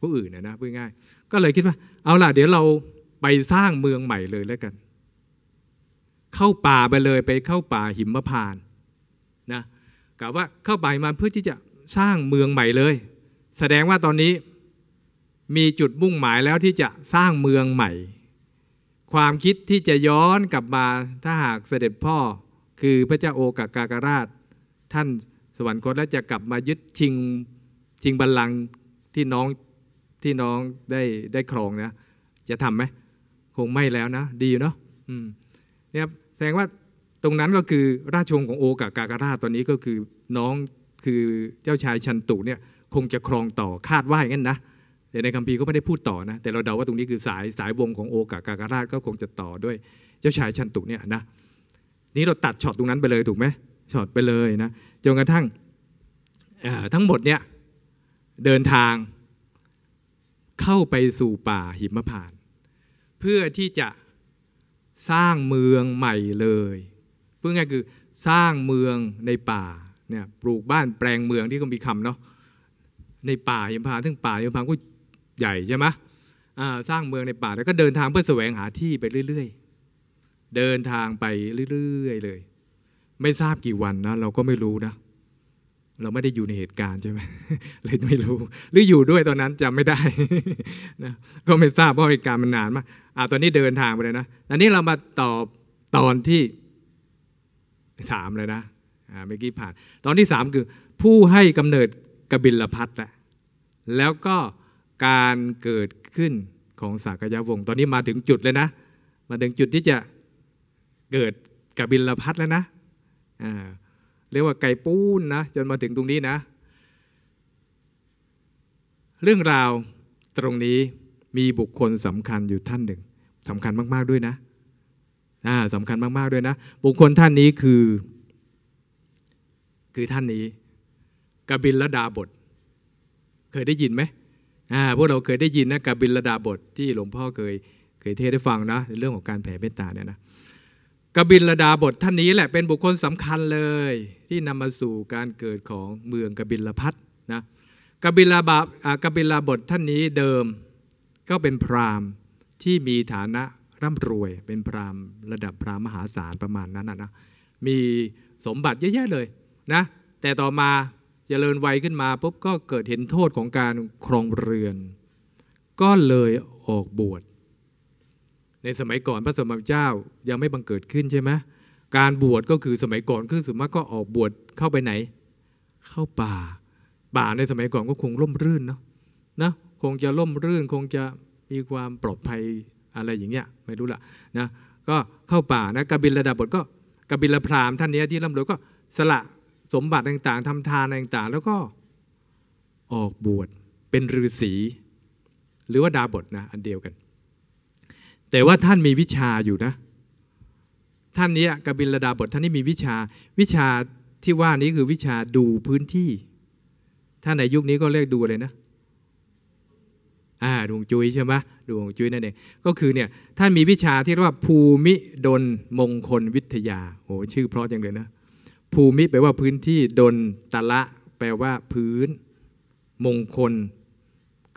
ผู้อื่นนะนะพูดง่ายก็เลยคิดว่าเอาล่ะเดี๋ยวเราไปสร้างเมืองใหม่เลยแล้วกัน เข้าป่าไปเลยไปเข้าป่าหิมพานนะกะว่าเข้าไปมาเพื่อที่จะสร้างเมืองใหม่เลย แสดงว่าตอนนี้มีจุดมุ่งหมายแล้วที่จะสร้างเมืองใหม่ ความคิดที่จะย้อนกลับมาถ้าหากเสด็จพ่อคือพระเจ้าโอกากากราช ท่านสวรรคตแล้วจะกลับมายึดชิง ชิงบัลลังก์ที่น้องที่น้องได้ได้ครองนะจะทำไหมคงไม่แล้วนะดีเนาะเนี่ยแสดงว่าตรงนั้นก็คือ ราชวงศ์ของโอกากาการาตอนนี้ก็คือน้องคือเจ้าชายชันตุเนี่ย คงจะครองต่อคาดว่าอย่างนั้นนะแต่ในคัมภีร์ก็ไม่ได้พูดต่อนะแต่เราเดาว่าตรงนี้คือสายสายวงของโอกากาการาก็คงจะต่อด้วย เจ้าชายชันตุเนี่ยนะนี้เราตัดช็อตตรงนั้นไปเลยถูกไหมช็อตไปเลยนะจนกระทั่งทั้งหมดเนี่ยเดินทางเข้าไปสู่ป่าหิมพานเพื่อที่จะสร้างเมืองใหม่เลย เพื่องคือสร้างเมืองในป่าเนี่ยปลูกบ้านแปลงเมืองที่ก็มีคำเนาะในป่ายมพานทึ่งป่ายมพานก็ใหญ่ใช่ไหมสร้างเมืองในป่าแล้วก็เดินทางเพื่อแสวงหาที่ไปเรื่อย ๆ เดินทางไปเรื่อยๆเลย ไม่ทราบกี่วันนะเราก็ไม่รู้นะเราไม่ได้อยู่ในเหตุการณ์ใช่ไหมเลยไม่รู้ หรืออยู่ด้วยตอนนั้นจำไม่ได้นะก็ไม่ทราบเพราะเหตุการณ์มันนานมากอ่าตอนนี้เดินทางไปเลยนะอันนี้เรามาตอบตอนที่สามเลยนะอ่าเมื่อกี้ผ่าน ตอนที่สามคือ ผู้ให้กำเนิดกบิลพัทแหละแล้วก็การเกิดขึ้นของสากยวงตอนนี้มาถึงจุดเลยนะมาถึงจุดที่จะเกิดกบิลพัทแล้วนะอ่าเรียกว่าไก่ปูนนะ จนมาถึงตรงนี้นะ เรื่องราวตรงนี้มีบุคคลสำคัญอยู่ท่านหนึ่งสำคัญมาก ๆ ด้วยนะอ่าสำคัญมาก ๆด้วยนะ บุคคลท่านนี้คือ คือท่านนี้กบิลดาบทเคยได้ยินไหมอ่าพวกเราเคยได้ยินนะกบิลดาบทที่หลวงพ่อเคยเคยเทศได้ฟังนะ ในเรื่องของการแผ่เมตตาเนี่ยนะกบิลดาบทท่านนี้แหละเป็นบุคคลสำคัญเลย ที่นำมาสู่การเกิดของเมืองกบิลพัทนะกบิลบาบกบิลบทท่านนี้เดิม ก็เป็นพราหมณ์ที่มีฐานะร่ำรวย เป็นพราหมณ์ระดับพราหมณ์มหาศาลประมาณนั้นนะมีสมบัติเยอะๆเลยนะแต่ต่อมาจเจริญวัยขึ้นมาปุ๊บก็เกิดเห็นโทษของการครองเรือน ก็เลยออกบวชในสมัยก่อนพระสมณเจ้ายังไม่บังเกิดขึ้นใช่ไหมการบวชก็คือสมัยก่อนค้นสมมติก็ออกบวชเข้าไปไหน เข้าป่าป่าในสมัยก่อนก็คงร่มรื่นเนาะนะคงจะร่มรื่นคงจะมีความปลอดภัยอะไรอย่างเงี้ย ไม่รู้ละนะก็เข้าป่านะกบิลระดาบทก็ กบิลพรามท่านนี้ที่ร่ำรวยก็สละสมบัติต่าง ๆ ทำทานต่างๆแล้วก็ ออกบวชเป็นฤาษีหรือว่าดาบทนะอันเดียวกันแต่ว่าท่านมีวิชาอยู่นะ ท่านนี้กบิลดาบท ท่านนี้มีวิชาวิชาที่ว่านี้คือวิชาดูพื้นที่ ท่านในยุคนี้ก็เรียกดูเลยนะ อ่า ดวงจุ้ยใช่ไหมดวงจุ้ยนั่นเองก็คือเนี่ย ท่านมีวิชาที่เรียกว่า ภูมิดนมงคลวิทยาโหชื่อเพราะจังเลยนะ ภูมิแปลว่าพื้นที่ดนตะละ แปลว่าพื้นมงคล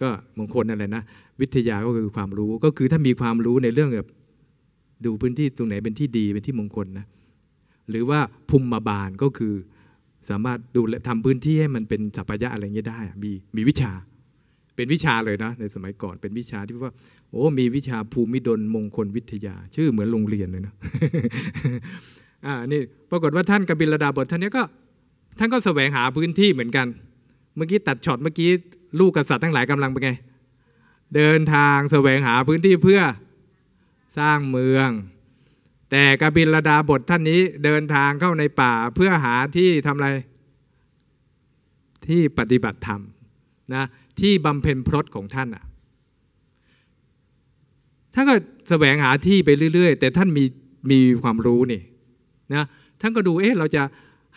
ก็มงคลนั่นแหละนะวิทยาก็คือความรู้ก็คือถ้ามีความรู้ในเรื่องแบบดูพื้นที่ตรงไหนเป็นที่ดี เป็นที่มงคลนะหรือว่าภูมิมาบาลก็คือ สามารถดูทำพื้นที่ให้มันเป็นสัพยะ อะไรเงี้ยได้มีมีวิชา เป็นวิชาเลยนะ ในสมัยก่อนเป็นวิชาที่ว่า โอ้ มีวิชาภูมิดลมงคลวิทยา ชื่อเหมือนโรงเรียนเลยนะอ่านี่ ปรากฏว่าท่านกบิลดาบทท่านนี้ก็ท่านก็แสวงหาพื้นที่เหมือนกัน เมื่อกี้ตัดช็อตเมื่อกี้ลูกกษัตริย์ทั้งหลายกำลังเป็นไงเดินทางแสวงหาพื้นที่เพื่อสร้างเมือง แต่กบิลดาบทท่านนี้เดินทางเข้าในป่าเพื่อหาที่ทำอะไร ที่ปฏิบัติธรรมนะ ที่บำเพ็ญพรตของท่านอะท่านก็แสวงหาที่ไปเรื่อยๆ แต่ท่านมีมีความรู้นี่นะท่านก็ดูเอ๊ะเราจะ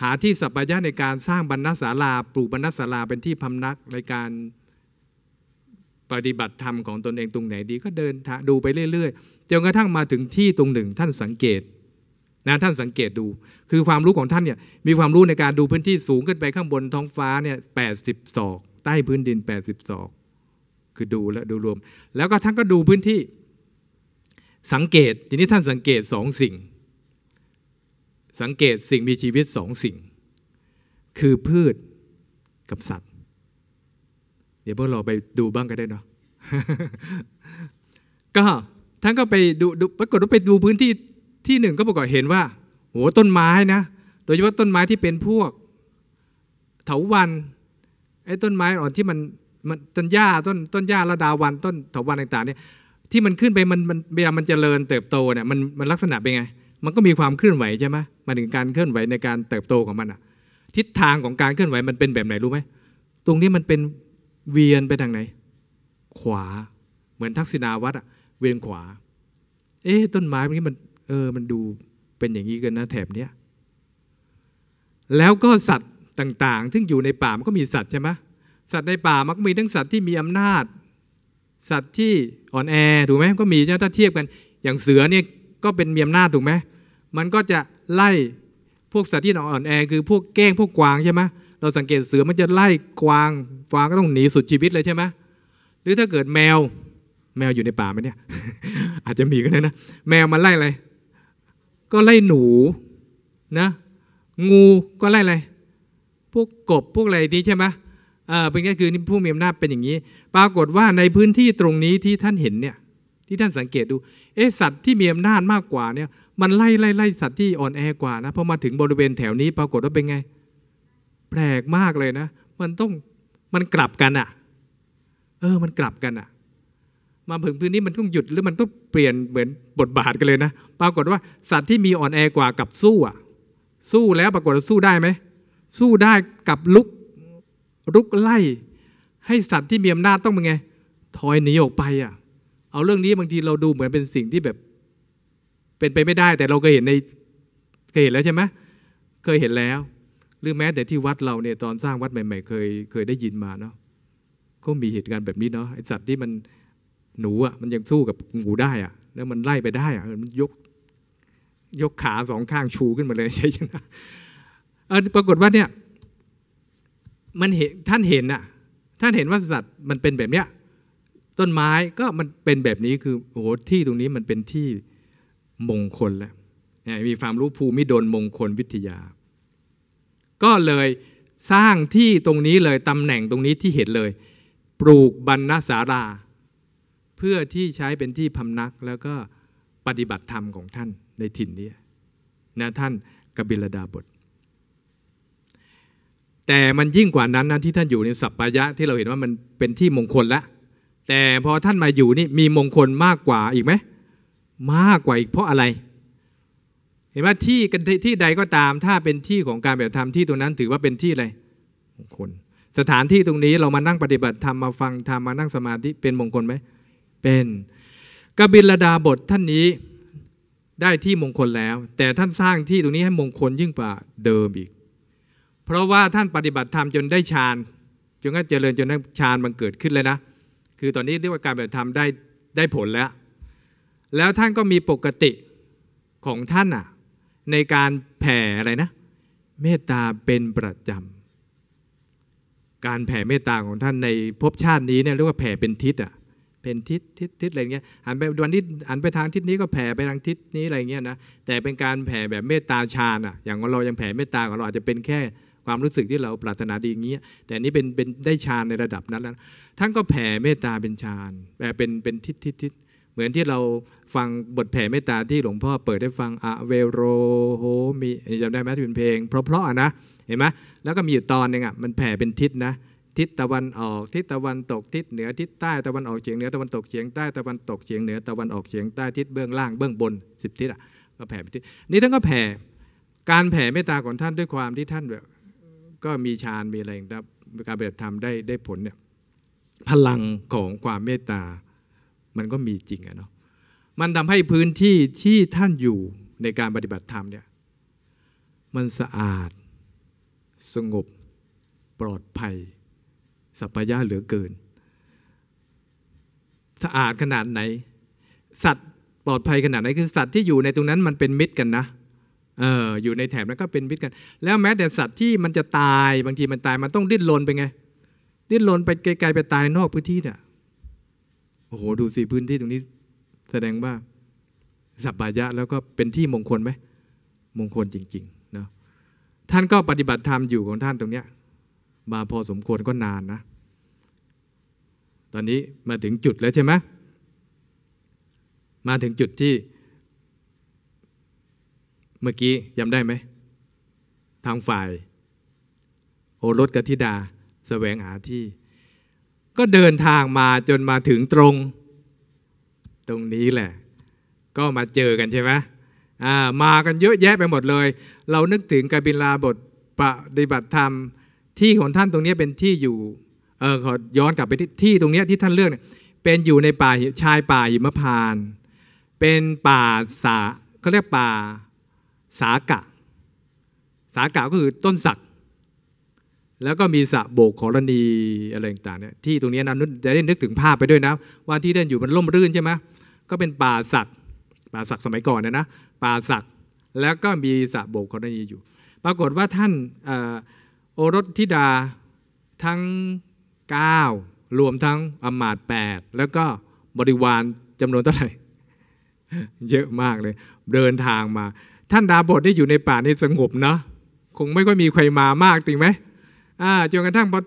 หาที่สัปปายะในการสร้างบรรณศาลาปลูกบรรณศาลาเป็นที่พำนักในการปฏิบัติธรรมของตนเองตรงไหนดีก็เดินดูไปเรื่อยๆจนกระทั่งมาถึงที่ตรงหนึ่งท่านสังเกตนะท่านสังเกตดูคือความรู้ของท่านเนี่ยมีความรู้ในการดูพื้นที่สูงขึ้นไปข้างบนท้องฟ้าเนี่ยแปดสิบศอกใต้พื้นดินแปดสิบศอกคือดูและดูรวม แล้วก็ท่านก็ดูพื้นที่สังเกต ทีนี้ท่านสังเกตสองสิ่ง สังเกตสิ่งมีชีวิตสองสิ่ง คือพืชกับสัตวเดี๋ยวพวกเราไปดูบ้างก็ได้เนาะก็ท่านก็ไปดูปรากฏว่าไปดูพื้นที่ที่หนึ่งก็ปรากฏเห็นว่า โหต้นไม้นะโดยเฉพาะต้นไม้ที่เป็นพวกเถาวันไอ้ต้นไม้อ่อนที่มันมันต้นหญ้าต้นต้นหญ้าระดาวันต้นเถาวันต่าง ๆ เนี่ยที่มันขึ้นไปมันมันเวลามันเจริญเติบโตเนี่ย มันมันลักษณะเป็นไง มันก็มีความเคลื่อนไหวใช่ไหมมันถึงการเคลื่อนไหวในการเติบโตของมันอะทิศทางของการเคลื่อนไหวมันเป็นแบบไหนรู้ไหมตรงนี้มันเป็นเวียนไปทางไหนขวาเหมือนทักษิณาวัดอะเวียนขวา เอ๊ต้นไม้พวกนี้มันเออมันดูเป็นอย่างนี้กันนะแถบเนี้ย แล้วก็สัตว์ต่างๆซึ่งอยู่ในป่ามันก็มีสัตว์ใช่ไหมสัตว์ในป่ามันก็มีทั้งสัตว์ที่มีอำนาจ สัตว์ที่อ่อนแอถูกไหมก็มี่ไหมถ้าเทียบกัน อย่างเสือเนี่ยก็เป็นมีอำนาจถูกไหมมันก็จะไล่พวกสัตว์ที่อ่อนแอคือพวกแก้งพวกกวางใช่ไหมเราสังเกตเสือมันจะไล่กวางกวางก็ต้องหนีสุดชีวิตเลยใช่ไหม หรือถ้าเกิดแมว แมวอยู่ในป่าไหมเนี่ย อาจจะมีก็ได้นะ แมวมันไล่อะไร ก็ไล่หนูนะ งูก็ไล่อะไร พวกกบพวกอะไรดีใช่ไหมอ่าเป็นก็คือผู้มีอำนาจเป็นอย่างนี้ ปรากฏว่าในพื้นที่ตรงนี้ที่ท่านเห็นเนี่ย ที่ท่านสังเกตดู เอ๊ะ สัตว์ที่มีอำนาจมากกว่าเนี่ย มันไล่ไล่ไล่สัตว์ที่อ่อนแอกว่านะ พอมาถึงบริเวณแถวนี้ ปรากฏว่าเป็นไงแปลกมากเลยนะ มันต้องมันกลับกันอะ่ะ เออมันกลับกันอะ่ะมาถึงพื้นนี้มันต้องหยุดหรือมันต้องเปลี่ยนเหมือนบทบาทกันเลยนะปรากฏว่า สัตว์ที่มีอ่อนแอกว่ากับสู้อ่ะ สู้แล้วปรากฏว่าสู้ได้ไหมสู้ได้กับลุกลุกไล่ ให้สัตว์ที่มีอำนาจต้องเป็นไง ถอยหนีออกไปอ่ะ เอาเรื่องนี้บางทีเราดูเหมือนเป็นสิ่งที่แบบ เป็นไปไม่ได้แต่เราเคยเห็นในเคยเห็นแล้วใช่ไหมเคยเห็นแล้วหรือแม้แต่ที่วัดเราเนี่ยตอนสร้างวัดใหม่ ๆ เคยเคยได้ยินมาเนาะก็มีเหตุการณ์แบบนี้เนาะไอสัตว์ที่มันหนูอ่ะมันยังสู้กับงูได้ อ่ะ แล้วมันไล่ไปได้อ่ะมันยกยกขาสองข้างชูขึ้นมาเลยใช่ไหมนะปรากฏว่าเนี่ย มันเห็นท่านเห็นอ่ะท่านเห็นว่าสัตว์มันเป็นแบบเนี้ย ต้นไม้ก็มันเป็นแบบนี้คือโอ้โหที่ตรงนี้มันเป็นที่มงคลแล้วมีความรู้ภูมิโดนมงคลวิทยาก็เลยสร้างที่ตรงนี้เลย ตำแหน่งตรงนี้ที่เห็นเลย ปลูกบรรณสารา เพื่อที่ใช้เป็นที่พำนักแล้วก็ปฏิบัติธรรมของท่านในถิ่นนี้ นะท่านกบิลดาบท แต่มันยิ่งกว่านั้นนะที่ท่านอยู่ในสัปปายะที่เราเห็นว่ามันเป็นที่มงคลแล้วแต่พอท่านมาอยู่นี่มีมงคลมากกว่าอีกไหม มากกว่าอีกเพราะอะไรเห็นว่าที่กันที่ใดก็ตามถ้าเป็นที่ของการแบบธรรมที่ตรงนั้นถือว่าเป็นที่อะไรมงคล สถานที่ตรงนี้เรามานั่งปฏิบัติ ธรรมมาฟัง ธรรมมานั่งสมาธิ เป็นมงคลไหม เป็นกบิลดาบทท่านนี้ได้ที่มงคลแล้ว แต่ท่านสร้างที่ตรงนี้ให้มงคลยิ่งกว่าเดิมอีก เพราะว่าท่านปฏิบัติธรรมจนได้ฌานจนก็เจริญจนได้ฌานมันเกิดขึ้นเลยนะคือตอนนี้เรียกว่าการแบบธรรมได้ได้ผลแล้ว แล้วท่านก็มีปกติของท่านอ่ะในการแผ่อะไรนะ เมตตาเป็นประจำการแผ่เมตตาของท่านในภพชาตินี้เนี่ยเรียกว่าแผ่เป็นทิศอ่ะเป็นทิศทิศทิศอะไรเงี้ยหันไปวันนี้หันไปทางทิศนี้ก็แผ่ไปทางทิศนี้อะไรเงี้ยนะแต่เป็นการแผ่แบบเมตตาฌานอ่ะอย่างเรายังแผ่เมตตาของเราอาจจะเป็นแค่ความรู้สึกที่เราปรารถนาดีอย่างเงี้ย แต่นี้เป็นเป็นได้ฌานในระดับนั้นแล้วท่านก็แผ่เมตตาเป็นฌานแบบเป็นเป็นทิศทิศทิศมือน ที่เราฟังบทแผ่เมตตาที่หลวงพ่อเปิดให้ฟังอะเวโรโฮมีจำได้ไหมที่เป็นเพลง เพราะๆนะเห็นไหมแล้วก็มีอยู่ตอนหนึ่งอ่ะมันแผ่เป็นทิศนะทิศตะวันออก ทิศตะวันตก ทิศเหนือ ทิศใต้ตะวันออกเฉียงเหนือตะวันตกเฉียงใต้ตะวันตกเฉียงเหนือตะวันออกเฉียงใต้ทิศเบื้องล่างเบื้องบนสิบทิศอ่ะก็แผ่เป็นทิศนี่ท่านก็แผ่การแผ่เมตตาของท่านด้วยความที่ท่านแบบ ก็มีฌานมีอะไรอย่างเงี้ยการปฏิบัติธรรมได้ได้ผลเนี่ยพลังของความเมตตามันก็มีจริงอะเนาะ มันทำให้พื้นที่ที่ท่านอยู่ในการปฏิบัติธรรมเนี่ย มันสะอาด สงบ ปลอดภัยสัพยาเหลือเกิน สะอาดขนาดไหน สัตว์ปลอดภัยขนาดไหน คือ สัตว์ที่อยู่ในตรงนั้นมันเป็นมิตรกันนะ เออ อยู่ในแถบแล้วก็เป็นมิตรกัน แล้วแม้แต่สัตว์ที่มันจะตาย บางทีมันตายมันต้องดิ้นรนไปไง ดิ้นรนไปไกลๆ ไปตายนอกพื้นที่เนี่ยโอ้โหดูสิพื้นที่ตรงนี้แสดงว่า สับบายะแล้วก็เป็นที่มงคลไหมมงคลจริงๆเนาะท่านก็ปฏิบัติธรรมอยู่ของท่านตรงเนี้ย มาพอสมควรก็นานนะ ตอนนี้มาถึงจุดแล้วใช่ไหมมาถึงจุดที่ เมื่อกี้ยำได้ไหม ทางฝ่ายโอรสกธิดาสแสวงหาที่ก็เดินทางมาจนมาถึงตรง ตรงนี้แหละ ก็มาเจอกันใช่ไหมมากันเยอะแยะไปหมดเลย เรานึกถึงกบิลาบทปฏิบัติธรรม ที่ของท่านตรงนี้เป็นที่อยู่เออขอย้อนกลับไปที่ที่ตรงนี้ที่ท่านเลือกเนี่ยเป็นอยู่ในป่าชายป่าหิมพาน เป็นป่าสาเขาเรียกป่าสากะ สากะก็คือต้นสักแล้วก็มีสระโบกขอรณีอะไรต่างเนี่ยที่ตรงนี้นะนุจะได้นึกถึงภาพไปด้วยนะว่าที่ท่านอยู่มันร่มรื่นใช่ไหมก็เป็นป่าสักป่าสักสมัยก่อนนะนะป่าสักแล้วก็มีสระโบกขอรณีอยู่ ปรากฏว่าท่านโอรสธิดาทั้ง 9 รวมทั้งอมาตย์แแล้วก็บริวารจำนวนเท่าไหร่เยอะมากเลยเดินทางมา ท่านดาบทได้อยู่ในป่านีสงบเนาะคงไม่ค่อยมีใครมามากจริงไหมอาจนกระทั่งพอ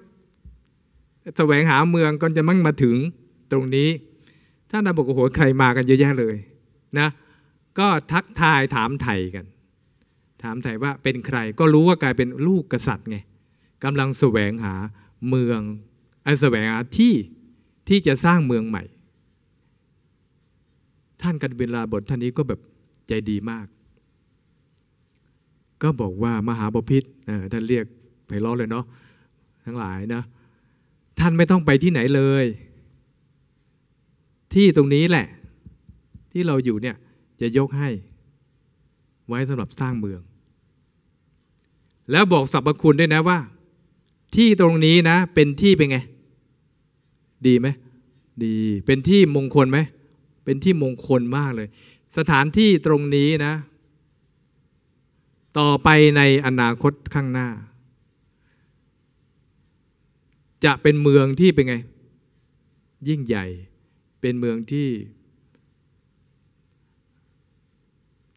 แสวงหาเมืองก็จะมั่งมาถึงตรงนี้ท่านบอกโอ้โหใครมากันเยอะแยะเลยนะก็ทักทายถามไทยกัน ถามไทยว่าเป็นใคร ก็รู้ว่ากลายเป็นลูกกษัตริย์ไงกำลังแสวงหาเมืองอันแสวงหาที่ที่จะสร้างเมืองใหม่ ท่านกันเวลาบทท่านนี้ก็แบบใจดีมาก ก็บอกว่ามหาบพิษท่านเรียกพเราะเลยเนาะทั้งหลายนะท่านไม่ต้องไปที่ไหนเลย ที่ตรงนี้แหละ ที่เราอยู่เนี่ย จะยกให้ ไว้สำหรับสร้างเมือง แล้วบอกสรรพคุณด้วยนะว่า ที่ตรงนี้นะ เป็นที่เป็นไง ดีไหม ดีเป็นที่มงคลไหม เป็นที่มงคลมากเลย สถานที่ตรงนี้นะ ต่อไปในอนาคตข้างหน้าจะเป็นเมืองที่เป็นไงยิ่งใหญ่ เป็นเมืองที่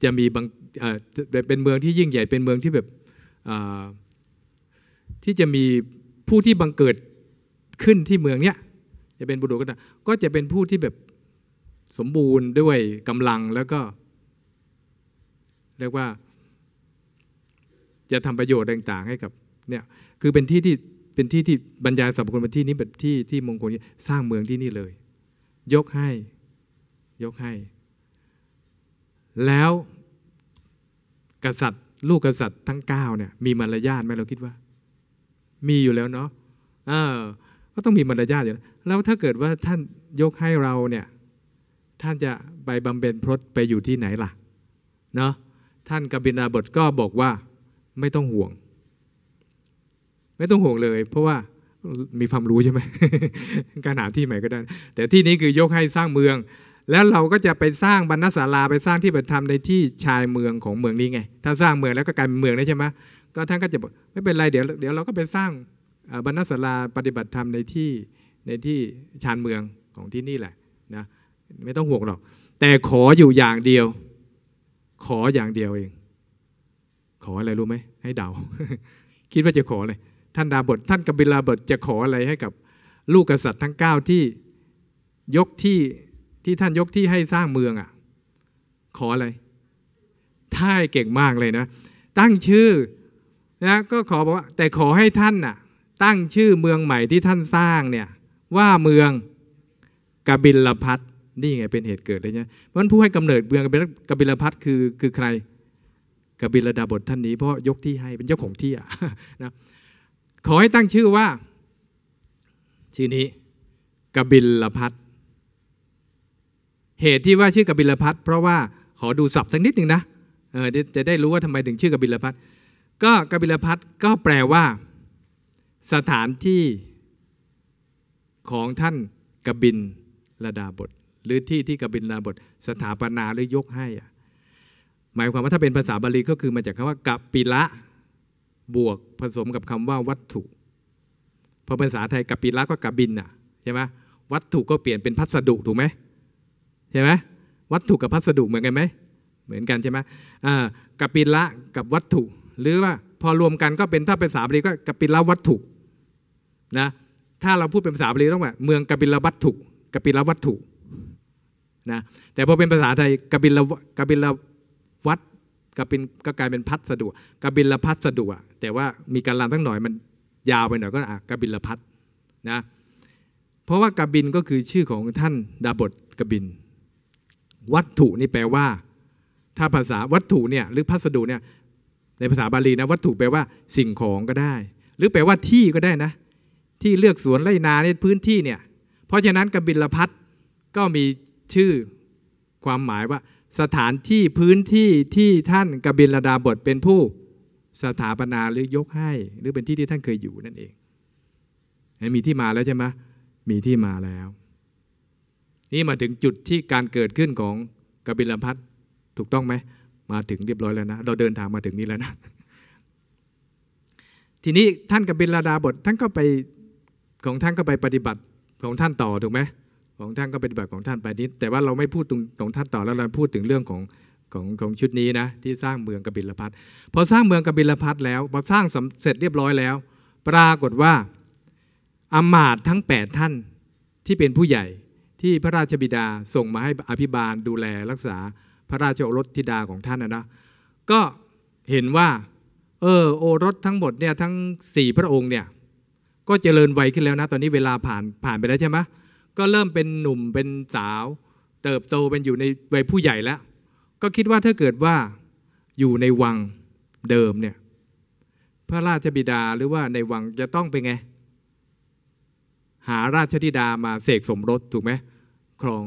จะมีบางเป็นเมืองที่ยิ่งใหญ่เป็นเมืองที่แบบที่จะมีผู้ที่บังเกิดขึ้นที่เมืองเนี้ย จะเป็นบุรุษก็ตาก็จะเป็นผู้ที่แบบสมบูรณ์ด้วยกำลังแล้วก็เรียกว่า จะทำประโยชน์ต่างๆ ให้กับเนี่ยคือเป็นที่ที่เป็นที่ที่บรรยายสรรพคุณเป็นที่นี้เป็นที่ที่มงคลสร้างเมืองที่นี่เลย ยกให้ ยกให้ แล้ว กษัตริย์ลูกกษัตริย์ทั้งเก้าเนี่ยมีมารยาทไหมเราคิดว่า มีอยู่แล้วเนาะเออ ก็ต้องมีมารยาทอยู่แล้วถ้าเกิดว่าท่านยกให้เราเนี่ยท่านจะไปบำเพ็ญพรตไปอยู่ที่ไหนล่ะเนาะท่านกบินาบทก็บอกว่าไม่ต้องห่วงไม่ต้องห่วงเลยเพราะว่ามีความรู้ใช่ไหม การหาที่ใหม่ก็ได้ แต่ที่นี้คือยกให้สร้างเมือง แล้วเราก็จะไปสร้างบรรณศาลาไปสร้างที่ปรรธรรมในที่ชายเมืองของเมืองนี้ไง ถ้าสร้างเมืองแล้วก็กลายเป็นเมืองได้ใช่ไหมก็ท่านก็จะบอกไม่เป็นไรเดี๋ยวเดี๋ยวเราก็ไปสร้างบรรณศาลาปฏิบัติธรรมในที่ในที่ชานเมืองของที่นี่แหละนะไม่ต้องห่วงหรอกแต่ขออยู่อย่างเดียว ขออย่างเดียวเอง ขออะไรรู้ไหมให้เดา คิดว่าจะขออะไรท่านดาบทท่านกบิลาบทจะขออะไรให้กับ ลูกกษัตริย์ทั้ง9ที่ ยกที่ที่ท่านยกที่ให้สร้างเมืองอะ่ะ ขออะไรท่ายเก่งมากเลยนะตั้งชื่อนะก็ขอบอกว่า แต่ขอให้ท่านน่ะตั้งชื่อเมืองใหม่ที่ท่านสร้างเนี่ย ว่าเมืองกบิลพัทนี่ไงเป็นเหตุเกิดเลยเนี่ยเพราะผู้ให้กำเนิดเมืองกบิลพัทคือคือใครกบิลดาบทท่านนี้เพราะยกที่ให้เป็นเจ้าของที่อ่ะนะขอให้ตั้งชื่อว่า ชื่อนี้กบิลพัทเหตุที่ว่าชื่อกบิลพัทเพราะว่า ขอดูศัพท์สักนิดหนึ่งนะเออจะได้รู้ว่าทำไมถึงชื่อกบิลพัทก็กบิลพัทก็แปลว่าสถานที่ของท่านกบินระดาบทหรือที่ที่กบินระดาบทสถาปนาหรือยกให้หมายความว่าถ้าเป็นภาษาบาลีก็คือมาจากคาว่ากปิละบวกผสมกับคำว่าวัตถุพอภาษาไทยกับปีละก็กับบินอ่ะ ใช่ไหมวัตถุก็เปลี่ยนเป็นพัสดุถูกไหมใช่ไหมวัตถุกับพัสดุเหมือนกันไหม เหมือนกันใช่ไหมกับปีละกับวัตถุ หรือว่าพอรวมกันก็เป็นถ้าเป็นภาษาบาลีก็กับปีละวัตถุ นะถ้าเราพูดเป็นภาษาบาลีต้องแบบเมืองกับปีละวัตถุกับปีละวัตถุ นะแต่พอเป็นภาษาไทยกับปีละกับปีละวัตก็เปินก็กลายเป็นพัดสะดุกกบินละพัดสะดุแต่ว่ามีการลามทั้งหน่อยมันยาวไปหน่อยก็อ่ะกบินละพัดนะ เพราะว่ากบินก็คือชื่อของท่านดาบทกบิน วัตถุนี่แปลว่า ถ้าภาษาวัตถุเนี่ย หรือพัสดุเนี่ย ในภาษาบาลีนะวัตถุแปลว่าสิ่งของก็ได้ หรือแปลว่าที่ก็ได้นะ ที่เลือกสวนไรนาในพื้นที่เนี่ย เพราะฉะนั้นกบิลพัดก็มีชื่อความหมายว่าสถานที่พื้นที่ที่ท่านกบิลดาบทเป็นผู้สถาปนาหรือยกให้ หรือเป็นที่ที่ท่านเคยอยู่นั่นเองมีที่มาแล้วใช่ไหมมีที่มาแล้ว นี่มาถึงจุดที่การเกิดขึ้นของกบิลพัทถูกต้องไหมมาถึงเรียบร้อยแล้วนะเราเดินทางมาถึงนี้แล้วนะ ทีนี้ท่านกบิลดาบทท่านก็ไปของท่านก็ไปปฏิบัติของท่านต่อถูกไหมของท่านก็ปฏิบัติของท่านไปนิดแต่ว่าเราไม่พูดตรงของท่านต่อแล้วเราพูดถึงเรื่องของของของชุดนี้นะที่สร้างเมืองกบิลพัทพอสร้างเมืองกบิลพัทแล้วพอสร้างเสร็จเรียบร้อยแล้ว ปรากฏว่าอามาตทั้ง8ท่านที่เป็นผู้ใหญ่ที่พระราชบิดาส่งมาให้อภิบาลดูแลรักษาพระราชโอรสธิดาของท่านนะนะก็เห็นว่าเออโอรสทั้งหมดเนี่ยทั้ง4พระองค์เนี่ยก็เจริญวัยขึ้นแล้วนะตอนนี้เวลาผ่านผ่านไปแล้วใช่ไหมก็เริ่มเป็นหนุ่มเป็นสาว เติบโตเป็นอยู่ในวัยผู้ใหญ่แล้วก็คิดว่าถ้าเกิดว่าอยู่ในวังเดิมเนี่ย พระราชบิดาหรือว่าในวังจะต้องเป็นไง หาราชธิดามาเสกสมรสถูกไหมครอง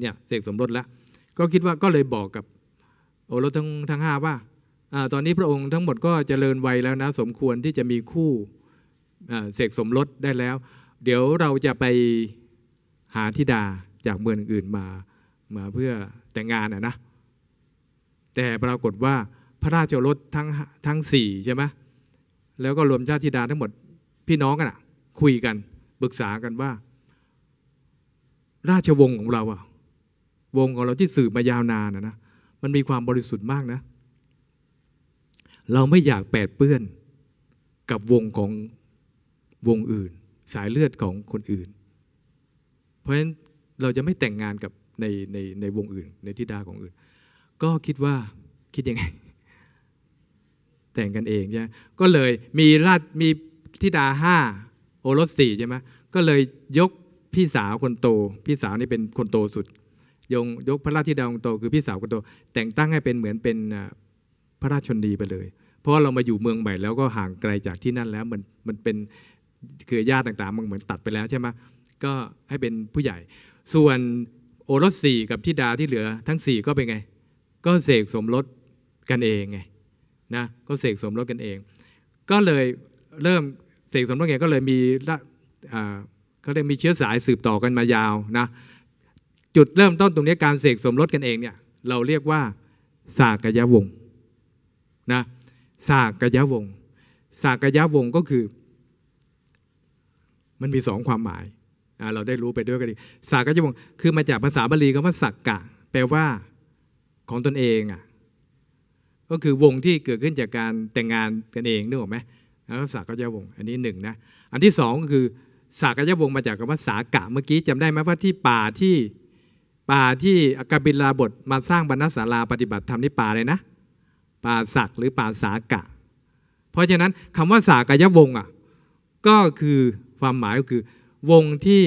เนี่ยเสกสมรสแล้วก็คิดว่าก็เลยบอกกับ โอรสทั้งทั้งห้าว่าอตอนนี้พระองค์ทั้งหมดก็จเจริญวัยแล้วนะ สมควรที่จะมีคู่เสกสมรสได้แล้วเดี๋ยวเราจะไปหาธิดาจากเมืองอื่นมามาเพื่อแต่งงานอะนะ แต่ปรากฏว่าพระราชโอรสทั้งทั้งสี่ใช่ไหมแล้วก็รวมชาติธิดาทั้งหมด พี่น้องกันอะคุยกันปรึกษากันว่า ราชวงศ์ของเราอะวงของเราที่สืบมายาวนานะนะมันมีความบริสุทธิ์มากนะ เราไม่อยากแปดเปื้อนกับวงของวงอื่นสายเลือดของคนอื่น เพราะฉะนั้นเราจะไม่แต่งงานกับในในในวงอื่น ในทิดาของอื่น ก็คิดว่าคิดยังไง แต่งกันเองใช่ก็เลยมีราชมีทิดาห้าโอรสสี่ใช่ไหมก็เลยยกพี่สาวคนโต พี่สาวนี่เป็นคนโตสุดยงยกพระราชธิดาคนโต คือพี่สาวคนโต แต่งตั้งให้เป็นเหมือนเป็นพระราชชนีไปเลย เพราะเรามาอยู่เมืองใหม่แล้วก็ห่างไกลจากที่นั่นแล้วมันมันเป็นเครือญาติต่างๆมันเหมือนตัดไปแล้ว ใช่ไหมก็ให้เป็นผู้ใหญ่ ส่วนโอรสสี่กับทิดาที่เหลือทั้ง 4 ก็เป็นไง ก็เสกสมรสกันเองไงนะก็เสกสมรสกันเอง ก็เลยเริ่มเสกสมรสไงก็เลยมีลเขาเรียกมีเชื้อสายสืบต่อกันมายาวนะจุดเริ่มต้นตรงนี้การเสกสมรสกันเองเนี่ยเราเรียกว่าสากยะวงนะสากยะวงสากยะวงก็คือมันมีสองความหมาย เราได้รู้ไปด้วยก็ดี สากยวงคือมาจากภาษาบาลีคำว่าสักกะ แปลว่าของตนเองอก็คือวงที่เกิดขึ้นจากการแต่งงานกันเองนึกออกไหมแล้วสากยวงอันนี้หนึ่งนะ อันที่สองก็คือสากยวงมาจากคำว่าสากะ เมื่อกี้จำได้ไหมว่าที่ป่าที่ป่าที่อกบิลาบทมาสร้างบรรณศาลาปฏิบัติธรรมนี่ป่าเลยนะ ป่าสักหรือป่าสากะ เพราะฉะนั้นคำว่าสากยวงอ่ะก็คือความหมายก็คือวงที่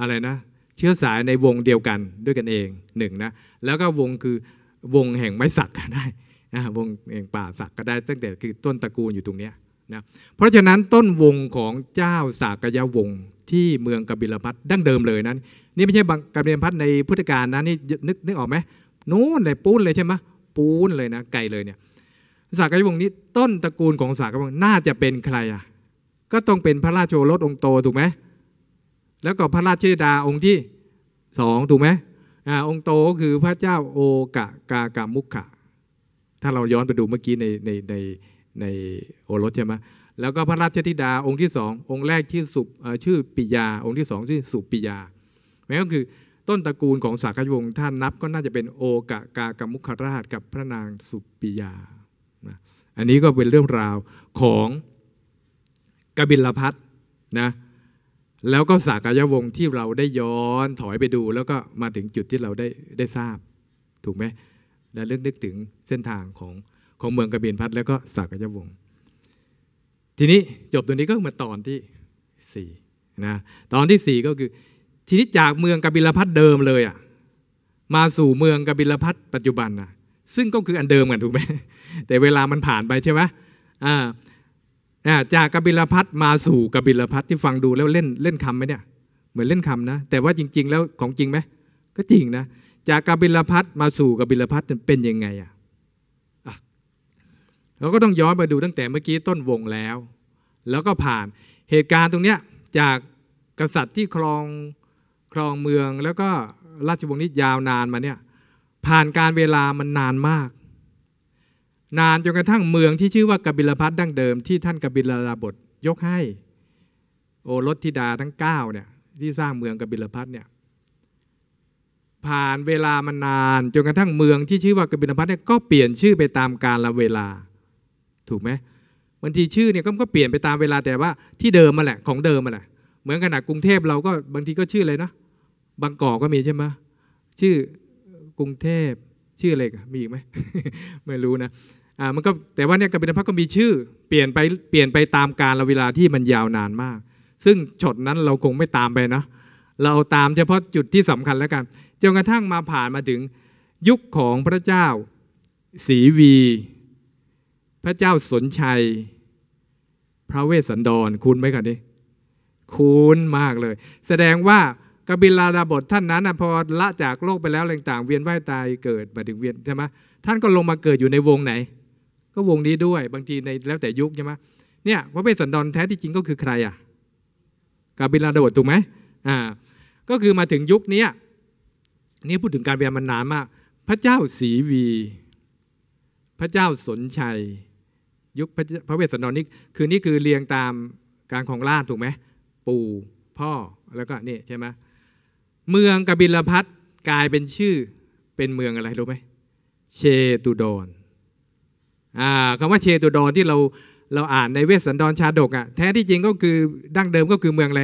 อะไรนะเชื้อสายในวงเดียวกันด้วยกันเองหนึ่งนะแล้วก็วงคือวงแห่งไม้สักก็ได้นะวงแห่งป่าสักก็ได้ตั้งแต่คือต้นตระกูลอยู่ตรงนี้นะเพราะฉะนั้นต้นวงของเจ้าสากยะวงที่เมืองกบิลพัทดั้งเดิมเลยนั้นนี่ไม่ใช่กบิลพัทในพุทธกาลนะนี่นึกนึกออกไหมนู้นเลยปูนเลยใช่ไหมปูนเลยนะไกลเลยเนี่ยสากยวงนี้ต้นตระกูลของสากยวงน่าจะเป็นใครอะก็ต้องเป็นพระราชโอรสองค์โตถูกไหม แล้วก็พระราชธิดาองค์ที่สองถูกไหมอ่าองค์โตก็คือพระเจ้าโอกะกากามุขะ ถ้าเราย้อนไปดูเมื่อกี้ในในในในโอรสใช่ไหมแล้วก็พระราชธิดาองค์ที่สององค์แรกชื่อสุชื่อปิยาองค์ที่สองชื่อสุปิยาแม้ก็คือต้นตระกูลของสากยวงศ์ท่านนับก็น่าจะเป็นโอกะกากมุขราชกับพระนางสุปิยานะอันนี้ก็เป็นเรื่องราวของกบิลพัทนะ แล้วก็สากยวงศ์ ที่เราได้ย้อนถอยไปดูแล้วก็มาถึงจุดที่เราได้ได้ทราบ ถูกไหมและเลือกนึกถึงเส้นทางของของเมืองกบิลพัทแล้วก็สากยวงศ์ทีนี้จบตัวนี้ก็มาตอนที่4นะตอนที่ 4 ก็คือทีนี้จากเมืองกบิลพัทเดิมเลยอะ่ะ มาสู่เมืองกบิลพัทปัจจุบันนะซึ่งก็คืออันเดิมกันถูกไหมแต่เวลามันผ่านไปใช่ไหมอ่าจากกบิลพัทมาสู่กบิลพัทที่ฟังดูแล้วเล่นเล่นคำไหมเนี่ย เหมือนเล่นคำนะแต่ว่าจริง ๆ แล้วของจริงไหมก็จริงนะ จากกบิลพัทมาสู่กบิลพัทเป็นยังไงอ่ะเราก็ต้องย้อนไปดูตั้งแต่เมื่อกี้ต้นวงแล้ว แล้วก็ผ่านเหตุการณ์ตรงเนี้ยจากกษัตริย์ที่ครองครองเมืองแล้วก็ราชวงศ์นี้ยาวนานมาเนี่ย ผ่านการเวลามันนานมากนานจนกระทั่งเมืองที่ชื่อว่ากบิลพัทดั้งเดิมที่ท่านกบิลลาบทยกให้ โอรสธิดาทั้ง9เนี่ยที่สร้างเมืองกบิลพัทเนี่ยผ่านเวลามานานจนกระทั่งเมืองที่ชื่อว่ากบิลพัทเนี่ยก็เปลี่ยนชื่อไปตามกาลเวลา ถูกไหมบางทีชื่อเนี่ยก็เปลี่ยนไปตามเวลาแต่ว่าที่เดิมมาแหละของเดิมมาแหละเหมือนขนาดกรุงเทพเราก็บางทีก็ชื่ออะไรนะบางกอกก็มีใช่ไหมชื่อกรุงเทพชื่ออะไรมีอีกไหมไม่รู้นะามันก็แต่ว่าเนี่ยกบินพักก็มีชื่อ เปลี่ยนไปเปลี่ยนไปตามการเวลาที่มันยาวนานมาก ซึ่งช็อตนั้นเราคงไม่ตามไปนะ เราตามเฉพาะจุดที่สำคัญแล้วกันจนกระทั่งมาผ่านมาถึง ยุคของพระเจ้าศรีวี พระเจ้าสนชัย พระเวสสันดรคุณไหมกันนี่คุณมากเลย แสดงว่ากบิลาดาบทท่านนั้นพอละจากโลกไปแล้วต่างๆเวียนว่ายตายเกิดมาถึงเวียนใช่ไหมท่านก็ลงมาเกิดอยู่ในวงไหนก็วงนี้ด้วย บางทีในแล้วแต่ยุคใช่ไหมเนี่ยพระเวสสันดรแท้ที่จริงก็คือใครอ่ะกาบิลาโวดถูกไหมอ่าก็คือมาถึงยุคนี้นี่พูดถึงการเวยนมันนานมาก พระเจ้าศรีวี พระเจ้าสนชัย ยุคพระเวสสันดรนนี่คือนี่คือเรียงตามการของราชถูกไหมปู่พ่อแล้วก็นี่ใช่ไหมเมืองกบิลพัทกลายเป็นชื่อเป็นเมืองอะไรรู้ไหมเชตุดรคำว่าเชตุดรที่เราเราอ่านในเวสสันดรชาดกอะ่ะแท้ที่จริงก็คือดั้งเดิมก็คือเมืองอะไร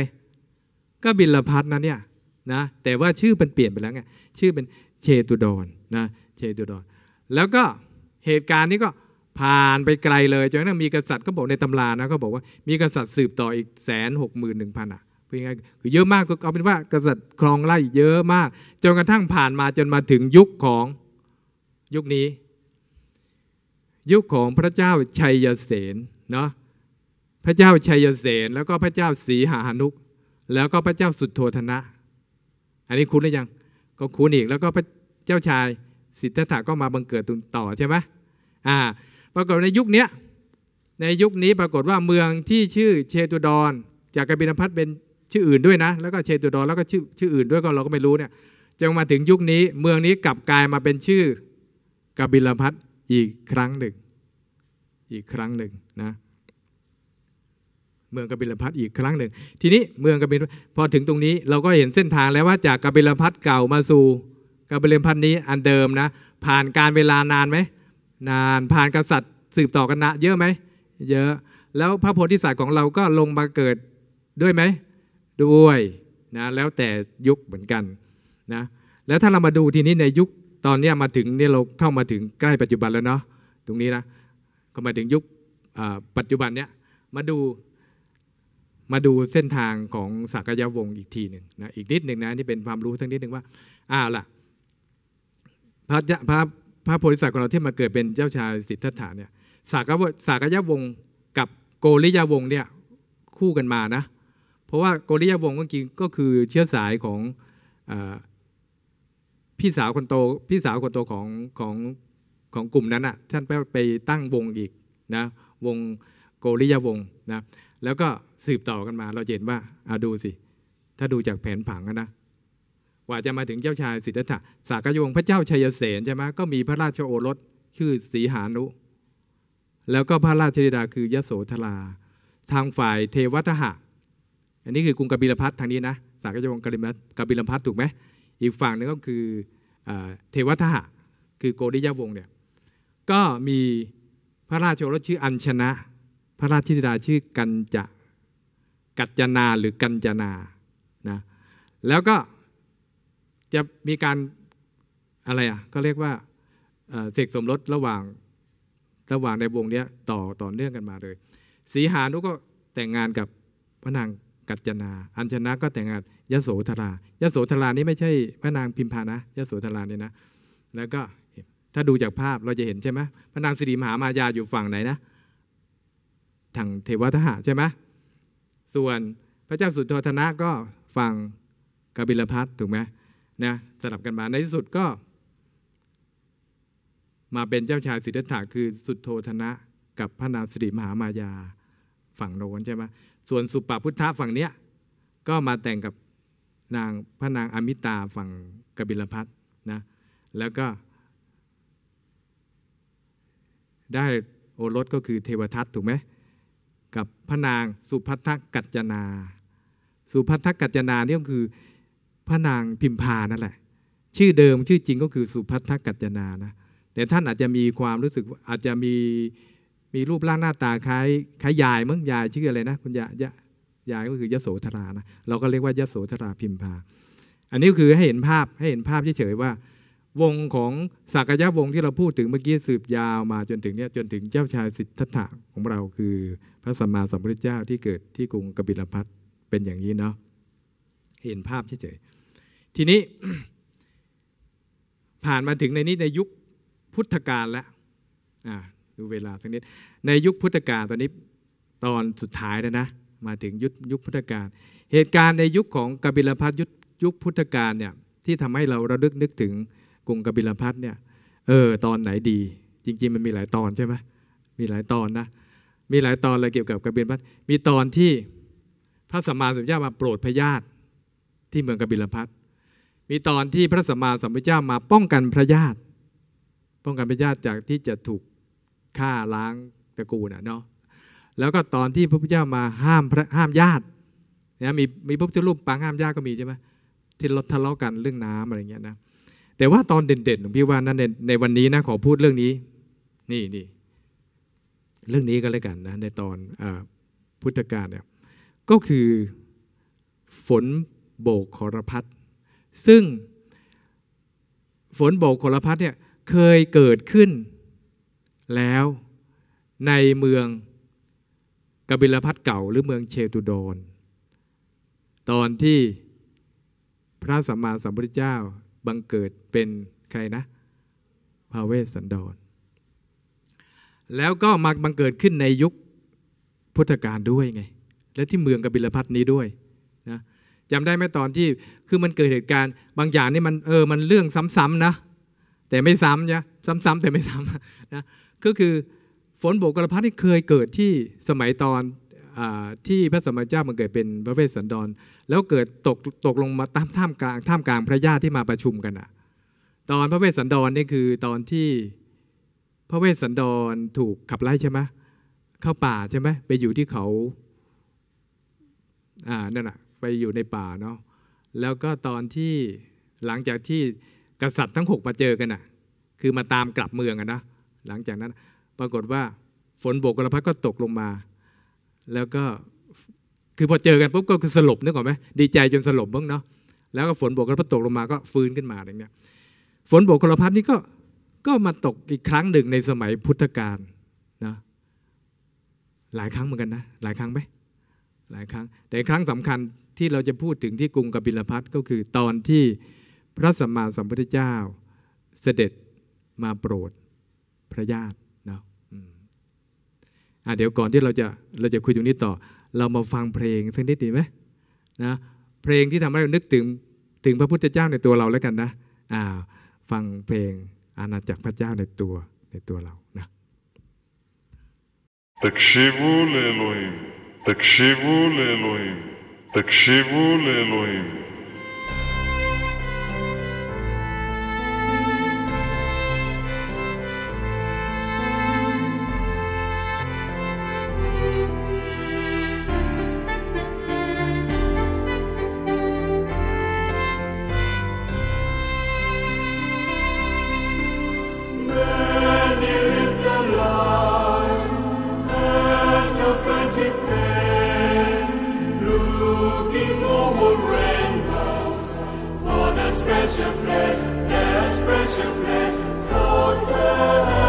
ก็บิลพัทนะเนี่ยนะ แต่ว่าชื่อมันเปลี่ยนไปแล้วไงชื่อเป็นเชตุดรนะเชตุดร แล้วก็เหตุการณ์นี้ก็ผ่านไปไกลเลยจนกระทั่งมีกษัตริย์ก็บอกในตำรานะเขาบอกว่ามีกษัตริย์สืบต่ออีกแสนหกหมื่นหนึ่งพันอ่ะเป็นไงคือเยอะมากก็เอาเป็นว่า กษัตริย์ครองไล่เยอะมาก จนกระทั่งผ่านมาจนมาถึงยุคของยุคนี้ยุคของพระเจ้าชัยยเสนเนาะพระเจ้าชัยยเสนแล้วก็พระเจ้าศรีหาหนุกแล้วก็พระเจ้าสุดโทธนะ อันนี้คุ้นหรือยังก็คุ้นอีกแล้วก็พระเจ้าชาย สิทธัตถะก็มาบังเกิดตุนต่อใช่ไหมอ่าปรากฏในยุคนี้ในยุคนี้ปรากฏว่าเมืองที่ชื่อเชตุดร จากกบินพัทเป็นชื่ออื่นด้วยนะ แล้วก็เชตุดรแล้วก็ชื่อชื่ออื่นด้วย ก็เราก็ไม่รู้เนี่ยจนมาถึงยุคนี้เมืองนี้กลับกลายมาเป็นชื่อกบิลพัทอีกครั้งหนึ่ง อีกครั้งหนึ่งนะ เมืองกบิลพัทอีกครั้งหนึ่ง ทีนี้เมืองกบิลพอถึงตรงนี้ เราก็เห็นเส้นทางแล้วว่า จากกบิลพัทเก่ามาสู่กบิลพัทนี้อันเดิมนะ ผ่านการเวลานานไหมนานผ่านกษัตริย์สืบต่อกันนะ เยอะไหมเยอะแล้วพระโพธิสัตว์ของเราก็ลงมาเกิดด้วยไหมด้วยนะแล้วแต่ยุคเหมือนกันนะแล้วถ้าเรามาดูทีนี้ในยุคตอนนี้มาถึงเนี่ยเราเข้ามาถึงใกล้ปัจจุบันแล้วเนาะตรงนี้นะก็มาถึงยุคปัจจุบันเนี้ยมาดูมาดูเส้นทางของสากยวงศ์อีกทีหนึ่งนะอีกนิดหนึ่งนะนี่เป็นความรู้สักนิดหนึ่งว่าอ้าวล่ะ พระพระพระโพธิสัตว์ของเราที่มาเกิดเป็นเจ้าชายสิทธัตถะเนี่ยสากสากยวงศ์กับโกริยาวงศ์เนี่ยคู่กันมานะเพราะว่าโกริยาวงศ์ก็คือเชื้อสายของพี่สาวคนโตพี่สาวคนโตของของของกลุ่มนั้นอ่ะท่านไปไปตั้งวงอีกนะ วงโกริยาวงนะแล้วก็สืบต่อกันมา เราเห็นว่าเอาดูสิ ถ้าดูจากแผนผังนะกว่าจะมาถึงเจ้าชายสิทธัตถะสากยวงพระเจ้าชัยเสนใช่ไหมก็มีพระราชโอรสชื่อสีหานุแล้วก็พระราชธิดาคือยโสธราทางฝ่ายเทวทหะ อันนี้คือกรุงกบิลพัททางนี้นะ สากยวงกบิลพัทถูกไหมอีกฝั่งนึงก็คือเทวทหะคือโกริยวงศ์เนี่ยก็มีพระราชโอรสชื่ออัญชนะ พระราชธิดาชื่อกัญจะ กัจจนาหรือกัญจนานะแล้วก็จะมีการอะไรอ่ะก็เรียกว่าเสกสมรสระหว่างระหว่างในวงเนี้ยต่อต่อเนื่องกันมาเลย สีหานุก็แต่งงานกับพระนางกัจจนาอัญชนะก็แต่งงานยโสธรา ยโสธรานี้ไม่ใช่ พระนางพิมพานะยโสธราเนี่ยนะแล้วก็ถ้าดูจากภาพเราจะเห็นใช่ไหมพระนางสิริมหามายาอยู่ฝั่งไหนนะทางเทวทหะใช่ไหมส่วนพระเจ้าสุทโธทนะก็ฝั่งกบิลพัทถูกไหมนะสลับกันมาในที่สุดก็ มาเป็นเจ้าชายสิทธัตถะคือสุทโธทนะ กับพระนางสิริมหามายา ฝั่งโน้นใช่ไหมส่วนสุปพุทธะฝั่งเนี้ยก็มาแต่งกับนางพระนางอมิตาฝั่งกบิลพัทนะแล้วก็ ได้โอรสก็คือ เทวทัตถูกไหมกับพระนางสุพัทธกัจจนา สุพัทธกัจจนาเนี่ยก็คือพระนางพิมพานั่นแหละ ชื่อเดิมชื่อจริงก็คือสุพัทธกัจจนานะแต่ท่านอาจจะมีความรู้สึกอาจจะมีมีรูปร่างหน้าตาคล้ายคล้ายยายมั้งยายชื่ออะไรนะคุณยายยายก็คือยโสธรานะ เราก็เรียกว่ายโสธราพิมพา อันนี้คือให้เห็นภาพให้เห็นภาพเฉยๆว่า วงของสักยะวงที่เราพูดถึงเมื่อกี้ สืบยาวมาจนถึงเนี้ยจนถึงเจ้าชายสิทธัตถะของเรา คือ พระสัมมาสัมพุทธเจ้าที่เกิดที่กรุงกบิลพัทเป็นอย่างนี้เนาะเห็นภาพเฉยๆทีนี้ ผ่านมาถึงในนี้ในยุคพุทธกาลแล้วดูเวลาสักนิดในยุคพุทธกาลตอนนี้ ตอนสุดท้ายแล้วนะ มาถึงยุคยุคพุทธกาลเหตุการณ์ในยุคของกบิลพัทยุคยุคพุทธกาลเนี่ย ที่ทำให้เราระลึกนึกถึงกรุงกบิลพัทเนี่ย เออ ตอนไหนดีจริงๆ มันมีหลายตอนใช่ไหมมีหลายตอนนะ มีหลายตอนเลยเกี่ยวกับกบิลพัทมีตอนที่พระสัมมาสัมพุทธเจ้ามาโปรดพญาติ ที่เมืองกบิลพัทมีตอนที่พระสัมมาสัมพุทธเจ้ามาป้องกันพระญาติป้องกันพระญาติจากที่จะถูกฆ่าล้างตระกูลเนาะแล้วก็ตอนที่พระพุทธเจ้ามาห้ามพระห้ามญาตินะมีมีพระพุทธรูปปางห้ามญาติก็มีใช่ไหมที่ทะเลาะกันเรื่องน้ำอะไรเงี้ยนะแต่ว่าตอนเด่นๆหลวงพี่ว่านั้นในในวันนี้นะขอพูดเรื่องนี้ นี่นี่เรื่องนี้ก็แล้วกันนะในตอนอพุทธกาลเนี่ยก็คือฝนโบกขรพัดซึ่งฝนโบกขรพัดเนี่ยเคยเกิดขึ้นแล้วในเมืองกบิลพัทเก่า หรือเมืองเชตุดอนตอนที่พระสัมมาสัมพุทธเจ้าบังเกิดเป็นใครนะพระเวสสันดร แล้วก็มักบังเกิดขึ้นในยุคพุทธกาลด้วยไง และที่เมืองกบิลพัทนี้ด้วยนะจำได้ไหมตอนที่คือมันเกิดเหตุการณ์บางอย่างนี่มันเออมันเรื่องซ้ำๆนะ แต่ไม่ซ้ำนะซ้ำๆแต่ไม่ซ้ำนะก็คือฝนโบกกระพัดที่เคยเกิดที่สมัยตอนอที่พระสมัยเจ้ามันเกิดเป็นพระเวสสันดร แล้วเกิดตกตกลงมาตามท่ามกลางท่ามกลางพระญาติที่มาประชุมกันอะตอนพระเวสสันดรนี่คือตอนที่พระเวสสันดรถูกขับไล่ใช่ไหมเข้าป่าใช่ไหมไปอยู่ที่เขาอ่านั่น่ะ ไปอยู่ในป่าเนาะแล้วก็ตอนที่หลังจากที่กษัตริย์ทั้งหกมาเจอกันอะคือมาตามกลับเมืองอะนะหลังจากนั้นปรากฏว่าฝนโบกกระพัดก็ตกลงมา แล้วก็คือพอเจอกันปุ๊บก็คือสลบนึกออกไหมดีใจจนสลบบ้างเนาะ แล้วก็ฝนโบกกระพัดตกลงมาก็ฟื้นขึ้นมาอย่างเงี้ย ฝนโบกกระพัดนี่ก็ก็มาตกอีกครั้งหนึ่งในสมัยพุทธกาลนะหลายครั้งเหมือนกันนะ หลายครั้งไหมหลายครั้งแต่ครั้งสำคัญที่เราจะพูดถึงที่กรุงกบิลพัทก็คือตอนที่พระสัมมาสัมพุทธเจ้า เสด็จมาโปรดพระญาติเนาะอ่ะเดี๋ยวก่อนที่เราจะเราจะคุยตรงนี้ต่อ เรามาฟังเพลงสักนิดดีไหมนะ เพลงที่ทำให้เรานึกถึง ถึงพระพุทธเจ้าในตัวเราแล้วกันนะ อ่า ฟังเพลงอาณาจักรพระเจ้าในตัวในตัวเรานะ תקשיבו לאלוהים, תקשיבו לאלוהים, תקשיבו לאלוהים. For the special place, the special flesh, God.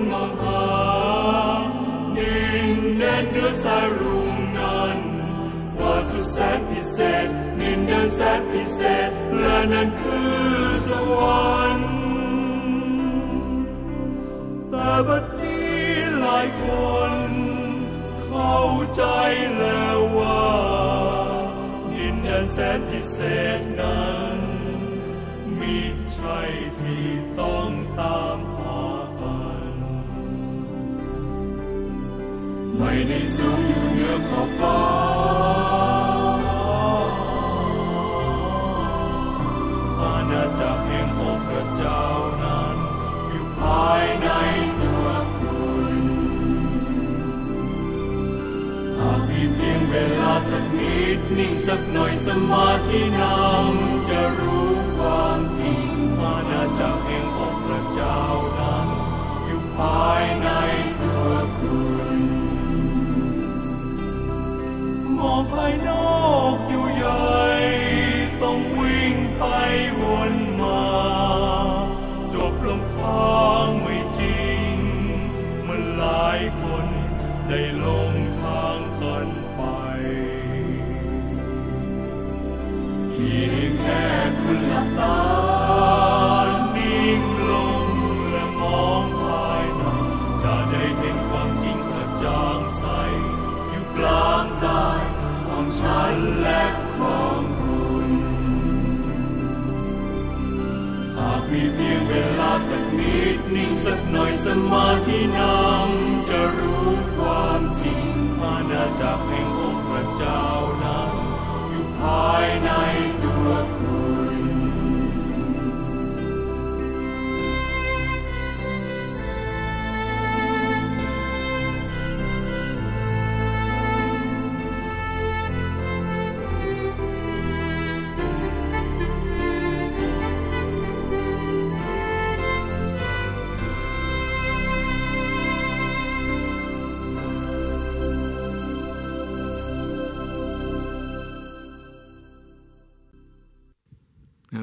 นมหาดินแดนเนือสายรุ่งนั้นว่าสุดแสนพิเศษนินเดนแสนพิเศษและนั้นคือสวรรค์แต่บัดนี้หลายคนเข้าใจแล้วว่าดินแดนแสนพิเศษนั้นสูงยู่เหนือขอบฟ้าอาณาจักรแห่งพระเจ้านั้น อยู่ภายในตัวคุณ หากมีเพียงเวลาสักนิดนิ่งสักหน่อยสมาธินำจะรู้ความจริงอาณาจักรแห่งองค์พระเจ้านั้น อยู่ภาย I know. นิ่งสักหน่อยสมาธินำจะรู้ความจริงอาณาจักรแห่งองค์พระเจ้านั้นอยู่ภายใน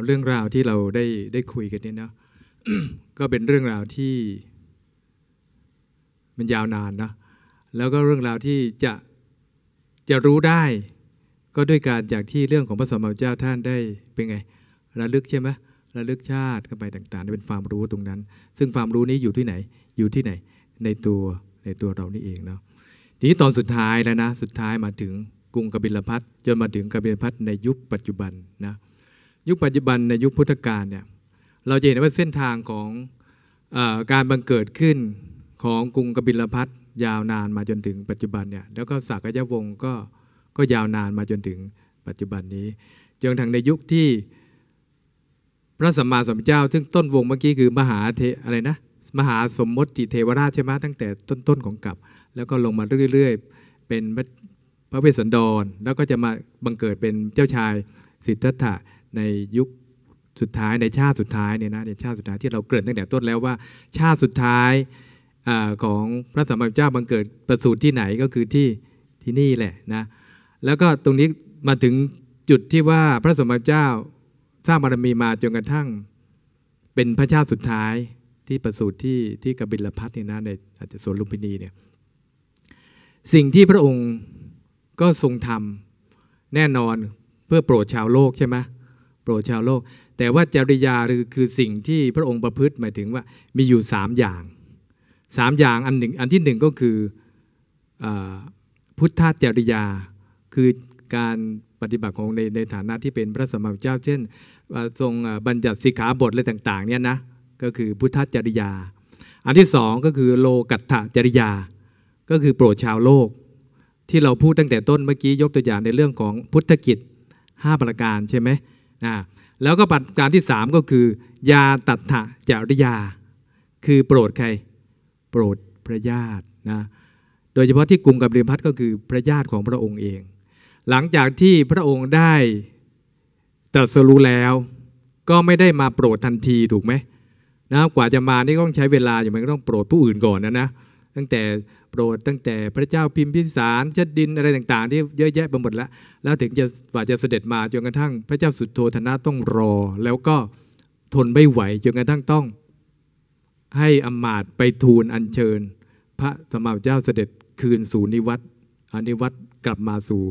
เรื่องราวที่เราได้ได้คุยกันเนี่ยเนาะก็เป็นเรื่องราวที่ มันยาวนานนะแล้วก็เรื่องราวที่จะจะรู้ได้ ก็ด้วยการจากที่เรื่องของพระสมมาเจ้าท่านได้เป็นไงระลึกใช่ไหมระลึกชาติกันไปต่างๆเป็นความรู้ตรงนั้น ซึ่งความรู้นี้อยู่ที่ไหน อยู่ที่ไหน ในตัวในตัวเรานี่เองเนาะทีนี้ตอนสุดท้ายแล้วนะสุดท้ายมาถึงกรุงกบิลพัทจนมาถึงกบิลพัทในยุคปัจจุบันนะยุคปัจจุบันในยุคพุทธกาลเนี่ย เราจะเห็นว่าเส้นทางของอการบังเกิดขึ้นของกรุงกบิลพัทยาวนานมาจนถึงปัจจุบันเนี่ย แล้วก็สักยวงศ์ก็ก็ยาวนานมาจนถึงปัจจุบันนี้จนถึงในยุคที่พระสัมมาสัมพุทธเจ้าซึ่งต้นวงเมื่อกี้คือมหาเทอะไรนะ มหาสมมติเทวราชใช่ไหมตั้งแต่ต้นๆของกับ แล้วก็ลงมาเรื่อยๆเป็นพระเวสสันดร แล้วก็จะมาบังเกิดเป็นเจ้าชายสิทธัตถะในยุคสุดท้ายในชาติสุดท้ายเนี่ยนะในชาติสุดท้ายที่เราเกิดตั้งแต่ต้นแล้วว่าชาติสุดท้ายอของพระสัมมาสัมพุทธเจ้าบังเกิดประสูติที่ไหนก็คือที่ที่นี่แหละนะ แล้วก็ตรงนี้มาถึงจุดที่ว่าพระสัมมาสัมพุทธเจ้าสร้างบารมีมาจนกระทั่ง เป็นพระชาติสุดท้ายที่ประสูติที่ที่กบิลพัทเนี่ยนะ ในอาจจะสวนลุมพินีเนี่ย สิ่งที่พระองค์ก็ทรงทำแน่นอนเพื่อโปรดชาวโลกใช่ไหมโปรดชาวโลก แต่ว่าจริยาคือสิ่งที่พระองค์ประพฤติหมายถึงว่ามีอยู่สามอย่างสามอย่างอันหนึ่งอันที่หนึ่งก็คืออพุทธาจริยาคือการปฏิบัติของในในฐานะที่เป็นพระสมมาเจ้าเช่นทรงบัญญัติสิกขาบทอะไรต่างๆเนี่ยนะก็คือพุทธจริยา อันที่สองก็คือโลกัตถจริยา ก็คือโปรดชาวโลกที่เราพูดตั้งแต่ต้นเมื่อกี้ยกตัวอย่างในเรื่องของพุทธกิจ 5 ประการใช่ไหมนะแล้วก็ปัจการที่3ก็คือ ยาตัทะจริยา คือโปรดใคร โปรดพระญาตินะโดยเฉพาะที่กรุงกับเรียมพัทก็คือพระญาติของพระองค์เอง หลังจากที่พระองค์ได้ตรัสรู้แล้ว ก็ไม่ได้มาโปรดทันทีถูกไหมนะกว่าจะมานี่ต้องใช้เวลาอย่างมันก็ต้องโปรดผู้อื่นก่อนนะนะตั้งแต่โปรดตั้งแต่พระเจ้าพิมพิสารชัดดินอะไรต่าง ๆ ที่เยอะแยะไปหมดแล้ว แล้วถึงจะว่าจะเสด็จมาจนกระทั่ง พระเจ้าสุดโทธนะต้องรอ แล้วก็ทนไม่ไหวจนกระทั่งต้อง ให้อมาตไปทูลอัญเชิญ พระสมมาเจ้าเสด็จคืนสู่นิวัตอนิวัตกลับมาสู่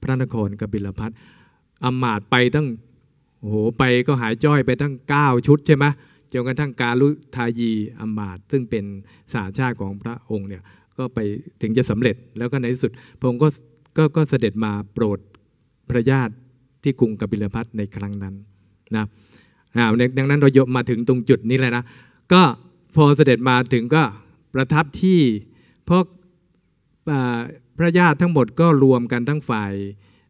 พระนครกบิลพัทอมาตไปตั้งโอ้โหไปก็หายจ้อยไปตั้ง9ชุดใช่ไหมจนกระทั่งการุทายีอมาตซึ่งเป็นสาชาติของพระองค์เนี่ย็ไปถึงจะสำเร็จแล้วก็ในที่สุดพระองค์ก็ก็ก็เสด็จมาโปรดพระญาติที่กรุงกบิลพัทในครั้งนั้นนะนะดังนั้นเรายมาถึงตรงจุดนี้เลยนะก็พอเสด็จมาถึงก็ประทับที่เพราะพระญาติทั้งหมดก็รวมกันทั้งฝ่าย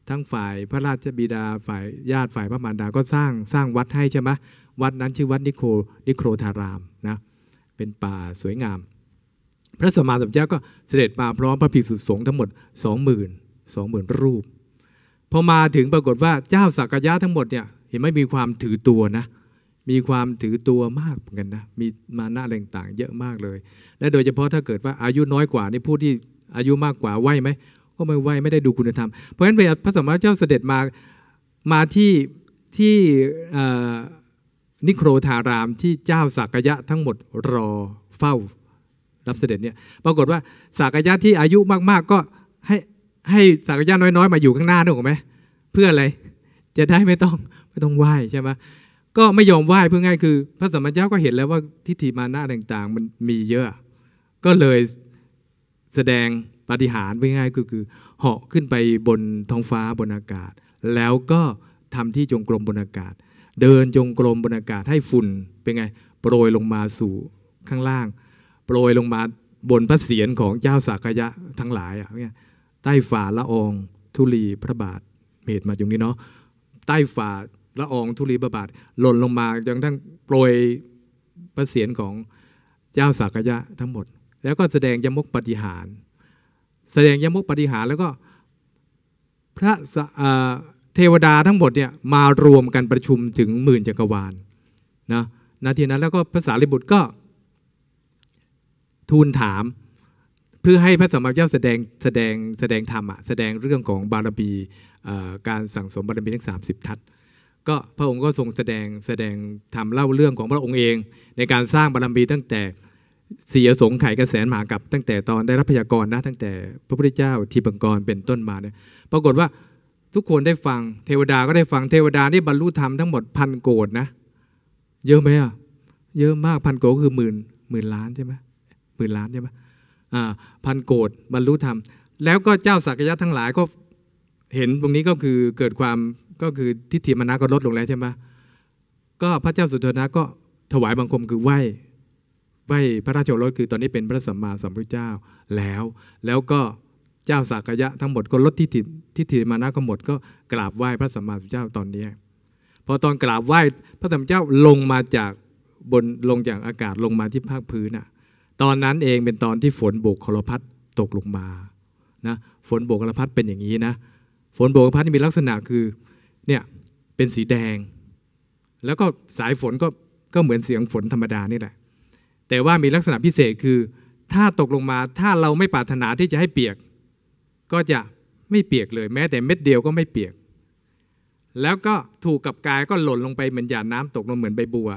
ทั้งฝ่ายพระราชบิดาฝ่ายญาติฝ่ายพระมารดาก็สร้างสร้างวัดให้ใช่ไหมวัดนั้นชื่อวัดนิโคนิโครธารามนะเป็นป่าสวยงามพระสมมาสัมพุทธเจ้าก็เสด็จมาพร้อมพระภิกษุสงฆ์ทั้งหมด20,000หมื่นรูปพอมาถึงปรากฏว่าเจ้าสักยะทั้งหมดเนี่ยเห็นไม่มีความถือตัวนะ มีความถือตัวมากเหมือนกันนะมีมาหน้าต่างเยอะมากเลย และโดยเฉพาะถ้าเกิดว่าอายุน้อยกว่านี่ผู้ที่อายุมากกว่าไหวไหมก็ไม่ไหวไม่ได้ดูคุณธรรมเพราะฉะนั้นพระสมมาสมเจ้าเสด็จมามาที่ที่นิโครธารามที่เจ้าสักยะทั้งหมด รอเฝ้ารับเสด็จเนี่ย ปรากฏว่าสากยะที่อายุมาก ๆ ก็ให้ให้สากยะน้อย ๆ มาอยู่ข้างหน้านึกอไหม เพื่ออะไร จะได้ไม่ต้องไม่ต้องไหว้ ใช่ไหมก็ไม่ยอมไหว้เพื่อง่ายคือพระสัมมาจ้าก็เห็นแล้วว่าทิฏฐิมานะต่างๆ มันมีเยอะ ก็เลยแสดงปฏิหารเพื่อง่ายคือคือเหาะขึ้นไปบนท้องฟ้าบนอากาศ แล้วก็ทำที่จงกรมบนอากาศ เดินจงกรมบนอากาศให้ฝุ่นเป็นไง โปรยลงมาสู่ข้างล่างรยลงมาบนพระเศียรของเจ้าสากยะทั้งหลายเนี่ยใต้ฝ่าละองทุลีพระบาทเมตมาตรงนี้เนาะ ใต้ฝ่าละองทุลีพระบาท หล่นลงมาจนทั้งโปรยพระเศียรของเจ้าสากยะทั้งหมด แล้วก็แสดงยมกปฏิหาร แสดงยมกปฏิหาร แล้วก็ พระเทวดาทั้งหมดเนี่ยมารวมกันประชุมถึงหมื่นจักรวาลนะนาทีนั้นแล้วก็ภาษาลิบุตรก็ทูลถามเพื่อให้พระสัมมาสัมพุทธเจ้าแสดงแสดงแสดงธรรมอะแสดงเรื่องของบารมีการสั่งสมบารมีทั้ง 30 ทัศก็พระองค์ก็ทรงแสดงแสดงธรรมเล่าเรื่องของพระองค์เองในการสร้างบารมีตั้งแต่เสียสงไข่กระแสนหมากับตั้งแต่ตอนได้รับพยากรณ์นะตั้งแต่พระพุทธเจ้าทีบังกรเป็นต้นมาเนี่ยปรากฏว่าทุกคนได้ฟังเทวดาก็ได้ฟังเทวดานี่บรรลุธรรมทั้งหมดพันโกดนะเยอะไหมอ่ะเยอะมากพันโกก็คือหมื่นหมื่นล้านใช่ไหมื่นล้านใช่ไหมพันโกดบรรลุธรรม แล้วก็เจ้าสักยะทั้งหลายก็ เห็นตรงนี้ก็คือเกิดความก็คือทิฏฐิมานะก็ลดลงแล้วใช่ไหมก็พระเจ้าสุโธนะก็ถวายบังคมคือไหวไหวพระราชโอรสคือตอนนี้เป็นพระสัมมาสัมพุทธเจ้าแล้ว แล้วก็เจ้าสากยะทั้งหมดก็ลดทิฏฐิทิฏฐิมานะก็หมด ก็กราบไหว้พระสัมมาสัมพุทธเจ้าตอนนี้ พอตอนกราบไหว้พระสัมมาเจ้าลงมาจากบนลงจากอากาศลงมาที่ภาคพื้นอ่ะตอนนั้นเองเป็นตอนที่ฝนโบกคลพัดตกลงมา นะ ฝนโบกคลพัดเป็นอย่างนี้นะ ฝนโบกคลพัดมีลักษณะคือ เนี่ย เป็นสีแดง แล้วก็สายฝนก็ ก็เหมือนเสียงฝนธรรมดานี่แหละ แต่ว่ามีลักษณะพิเศษคือ ถ้าตกลงมา ถ้าเราไม่ปรารถนาที่จะให้เปียก ก็จะไม่เปียกเลยแม้แต่เม็ดเดียวก็ไม่เปียก แล้วก็ถูกกับกายก็หล่นลงไปเหมือนหยาดน้ำตกลงเหมือนใบบัว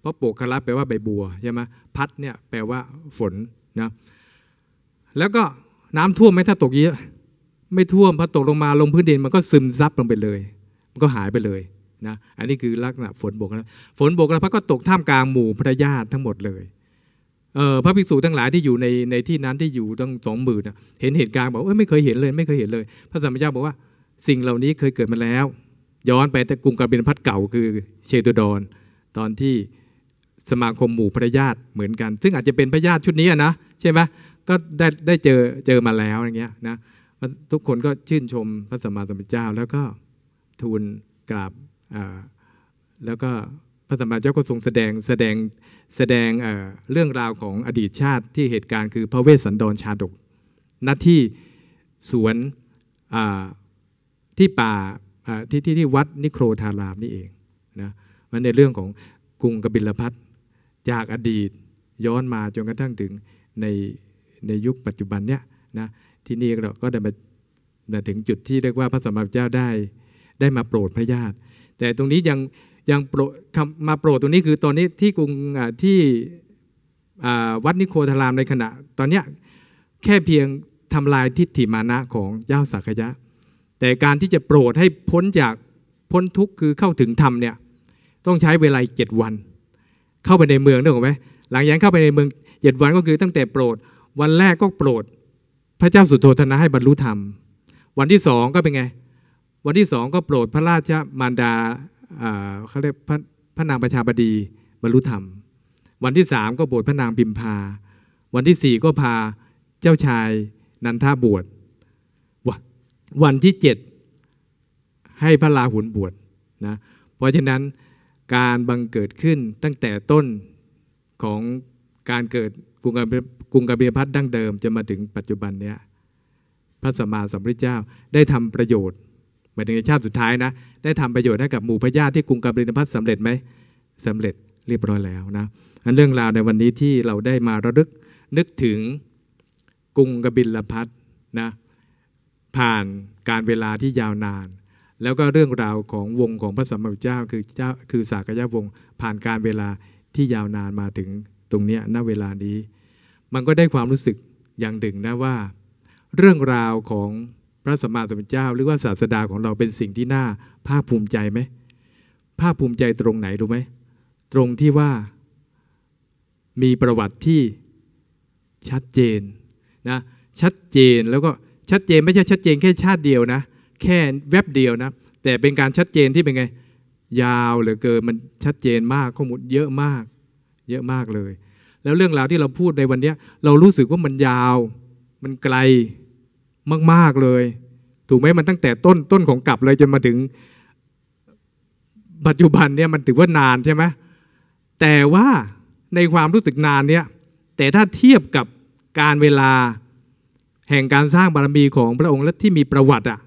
เพราะโปกคละแปลว่าใบบัวใช่ไหมพัดเนี่ยแปลว่าฝนนะแล้วก็น้ำท่วมไหมถ้าตกเยอะ ไม่ท่วมพอตกลงมาลงพื้นดินมันก็ซึมซับลงไปเลย มันก็หายไปเลยนะอันนี้คือลักษณะฝนบกนะฝนบกแล้วพระก็ตกท่ามกลางหมู่พระญาติทั้งหมดเลย เออพระภิกษุทั้งหลายที่อยู่ในในที่นั้นที่อยู่ตั้งสองหมื่นเห็นเหตุการณ์บอกเอ้ยไม่เคยเห็นเลย ไม่เคยเห็นเลย พระสัมมาจาบอกว่าสิ่งเหล่านี้เคยเกิดมาแล้ว ย้อนไปแต่กรุงกาบินพัดเก่าคือเชตุดอนตอนที่สมาคมหมู่พระญาติเหมือนกัน ซึ่งอาจจะเป็นพระญาติชุดนี้นะใช่ไหมก็ได้ได้เจอเจอมาแล้วอย่างเงี้ยนะทุกคนก็ชื่นชมพระสัมมาสัมพุทธเจ้า แล้วก็ทูลกราบแล้วก็พระสัมมาเจ้าก็ทรงแสดงแสดงแสดงเรื่องราวของอดีตชาติที่เหตุการณ์คือ พระเวสสันดรชาดกณที่สวนที่ป่าที่ที่ที่วัดนิโครธารามนี่เองนะ มันในเรื่องของกรุงกบิลพัทจากอดีตย้อนมาจนกระทั่งถึงในในยุคปัจจุบันเนี้ยนะที่นี่เราก็ได้มาถึงจุดที่เรียกว่าพระสัมมาสัมพุทธเจ้าได้ ได้มาโปรดพระญาติ แต่ตรงนี้ยังยังโปรมาโปรดตรงนี้คือตอนนี้ที่กรุงที่วัดนิโคธารามในขณะ ตอนเนี้ยแค่เพียงทำลายทิฏฐิมานะของเจ้าสักยะ แต่การที่จะโปรดให้พ้นจากพ้นทุกข์คือเข้าถึงธรรมเนี่ยต้องใช้เวลาเจ็ดวันเข้าไปในเมืองไดกอไหมหลังยันเข้าไปในเมืองเจ็ดวันก็คือตั้งแต่โปรดวันแรกก็โปรดพระเจ้าสุโธทนะให้บรรลุธรรม วันที่สองก็เป็นไง วันที่สองก็โปรดพระราชมารดาเขาเรียกพระพระนางประชาบดีบรรลุธรรม วันที่สามก็บวชพระนางพิมพา วันที่สี่ก็พาเจ้าชายนันทาบวชวันที่เจ็ดให้พระลาหุนบวชนะเพราะฉะนั้นการบังเกิดขึ้นตั้งแต่ต้นของการเกิดกรุงกรุงกบิลพัทดั้งเดิมจะมาถึงปัจจุบันเนี้ยพระสัมมาสัมพุทธเจ้าได้ทำประโยชน์หมาถึงในชาติสุดท้ายนะได้ทำประโยชน์ให้กับหมู่พญาที่กรุงกบิลพัทสำเร็จไหมสำเร็จเรียบร้อยแล้วนะอันเรื่องราวในวันนี้ที่เราได้มาระลึกนึกถึงกรุงกบิลพัทนะผ่านการเวลาที่ยาวนานแล้วก็เรื่องราวของวงของพระสัมมาสัมพุทธเจ้าคือเจ้าคือสากยะวงผ่านการเวลาที่ยาวนานมาถึงตรงนี้ณเวลานี้ มันก็ได้ความรู้สึกอย่างหนึ่งนะว่า เรื่องราวของพระสัมมาสัมพุทธเจ้า หรือว่าศาสดาของเราเป็นสิ่งที่น่าภาคภูมิใจไหมภาคภูมิใจตรงไหน รู้ไหมตรงที่ว่ามีประวัติที่ชัดเจนนะชัดเจนแล้วก็ชัดเจนไม่ใช่ชัดเจนแค่ชาติเดียวนะแค่แวบเดียวนะ แต่เป็นการชัดเจนที่เป็นไง ยาวเหลือเกิน มันชัดเจนมากข้อมูลเยอะมาก เยอะมากเลย แล้วเรื่องราวที่เราพูดในวันนี้เรารู้สึกว่ามันยาว มันไกลมากๆเลย ถูกไหมมันตั้งแต่ต้น ต้นของกลับเลย จนมาถึงปัจจุบันเนี่ยมันถือว่านานใช่ไหมแต่ว่าในความรู้สึกนานเนี่ยแต่ถ้าเทียบกับการเวลา แห่งการสร้างบารมีของพระองค์ และที่มีประวัติอ่ะ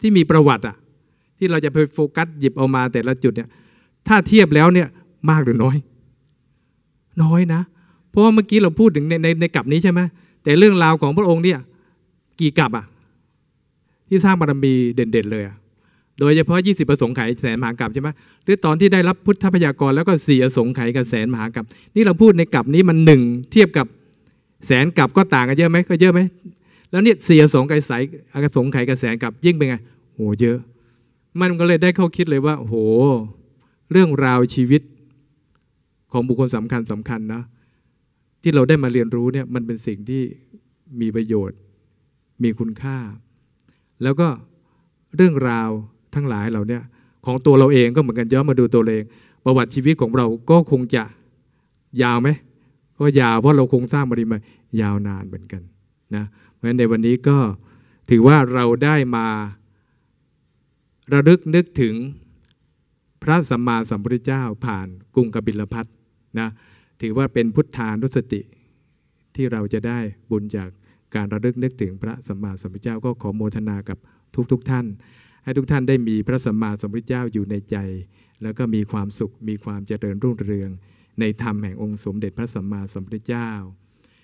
ที่มีประวัติอ่ะที่เราจะไปโฟกัสหยิบออกมาแต่ละจุดเนี่ย ถ้าเทียบแล้วเนี่ยมากหรือน้อย น้อยนะ เพราะว่าเมื่อกี้เราพูดถึงในในในกลับนี้ใช่ไหมแต่เรื่องราวของพระองค์เนี่ยกี่กลับอ่ะที่สร้างบารมีเด่นๆ เลยอะโดยเฉพาะ20ประสงค์ไขแสนมหากรัปใช่ไหมหรือตอนที่ได้รับพุทธพยากร แล้วก็สี่อสงไขกับแสนมหากรัปนี่เราพูดในกลับนี้มันหนึ่งเทียบกับ แสนกลับก็ต่างกันเยอะไหมก็เยอะไหมแล้วเนี่ยเสียสงไกสายอากสงไขกระแสกับยิ่งเป็นไงโหเยอะ มันก็เลยได้เข้าคิดเลยว่า โห เรื่องราวชีวิต ของบุคคลสำคัญสำคัญนะ ที่เราได้มาเรียนรู้เนี่ย มันเป็นสิ่งที่มีประโยชน์ มีคุณค่า แล้วก็เรื่องราวทั้งหลายเราเนี่ย ของตัวเราเองก็เหมือนกันย้อนมาดูตัวเอง ประวัติชีวิตของเราก็คงจะยาวไหมก็ยาวเพราะเราคงสร้างบริมายาวนานเหมือนกันนะเพราะฉะนั้นในวันนี้ก็ถือว่าเราได้มาระลึกนึกถึงพระสัมมาสัมพุทธเจ้าผ่านกรุงกบิลพัทนะถือว่าเป็นพุทธานุสติที่เราจะได้บุญจากการระลึกนึกถึงพระสัมมาสัมพุทธเจ้าก็ขอโมทนากับทุกๆทท่าน ให้ทุกท่านได้มีพระสัมมาสัมพุทธเจ้าอยู่ในใจ แล้วก็มีความสุขมีความเจริญรุ่งเรือง ในธรรมแห่งองค์สมเด็จพระสัมมาสัมพุทธเจ้า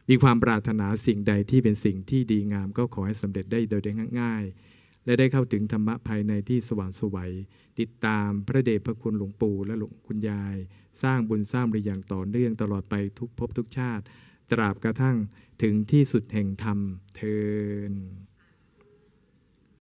มีความปรารถนาสิ่งใดที่เป็นสิ่งที่ดีงามก็ขอให้สำเร็จได้โดยได้ง่ายๆและได้เข้าถึงธรรมะภายในที่สว่างสวัยติดตามพระเดชพระคุณหลวงปู่และหลวงคุณยาย สร้างบุญสร้างบริอย่างต่อเนื่องตลอดไปทุกภพทุกชาติ ตราบกระทั่งถึงที่สุดแห่งธรรมเทิน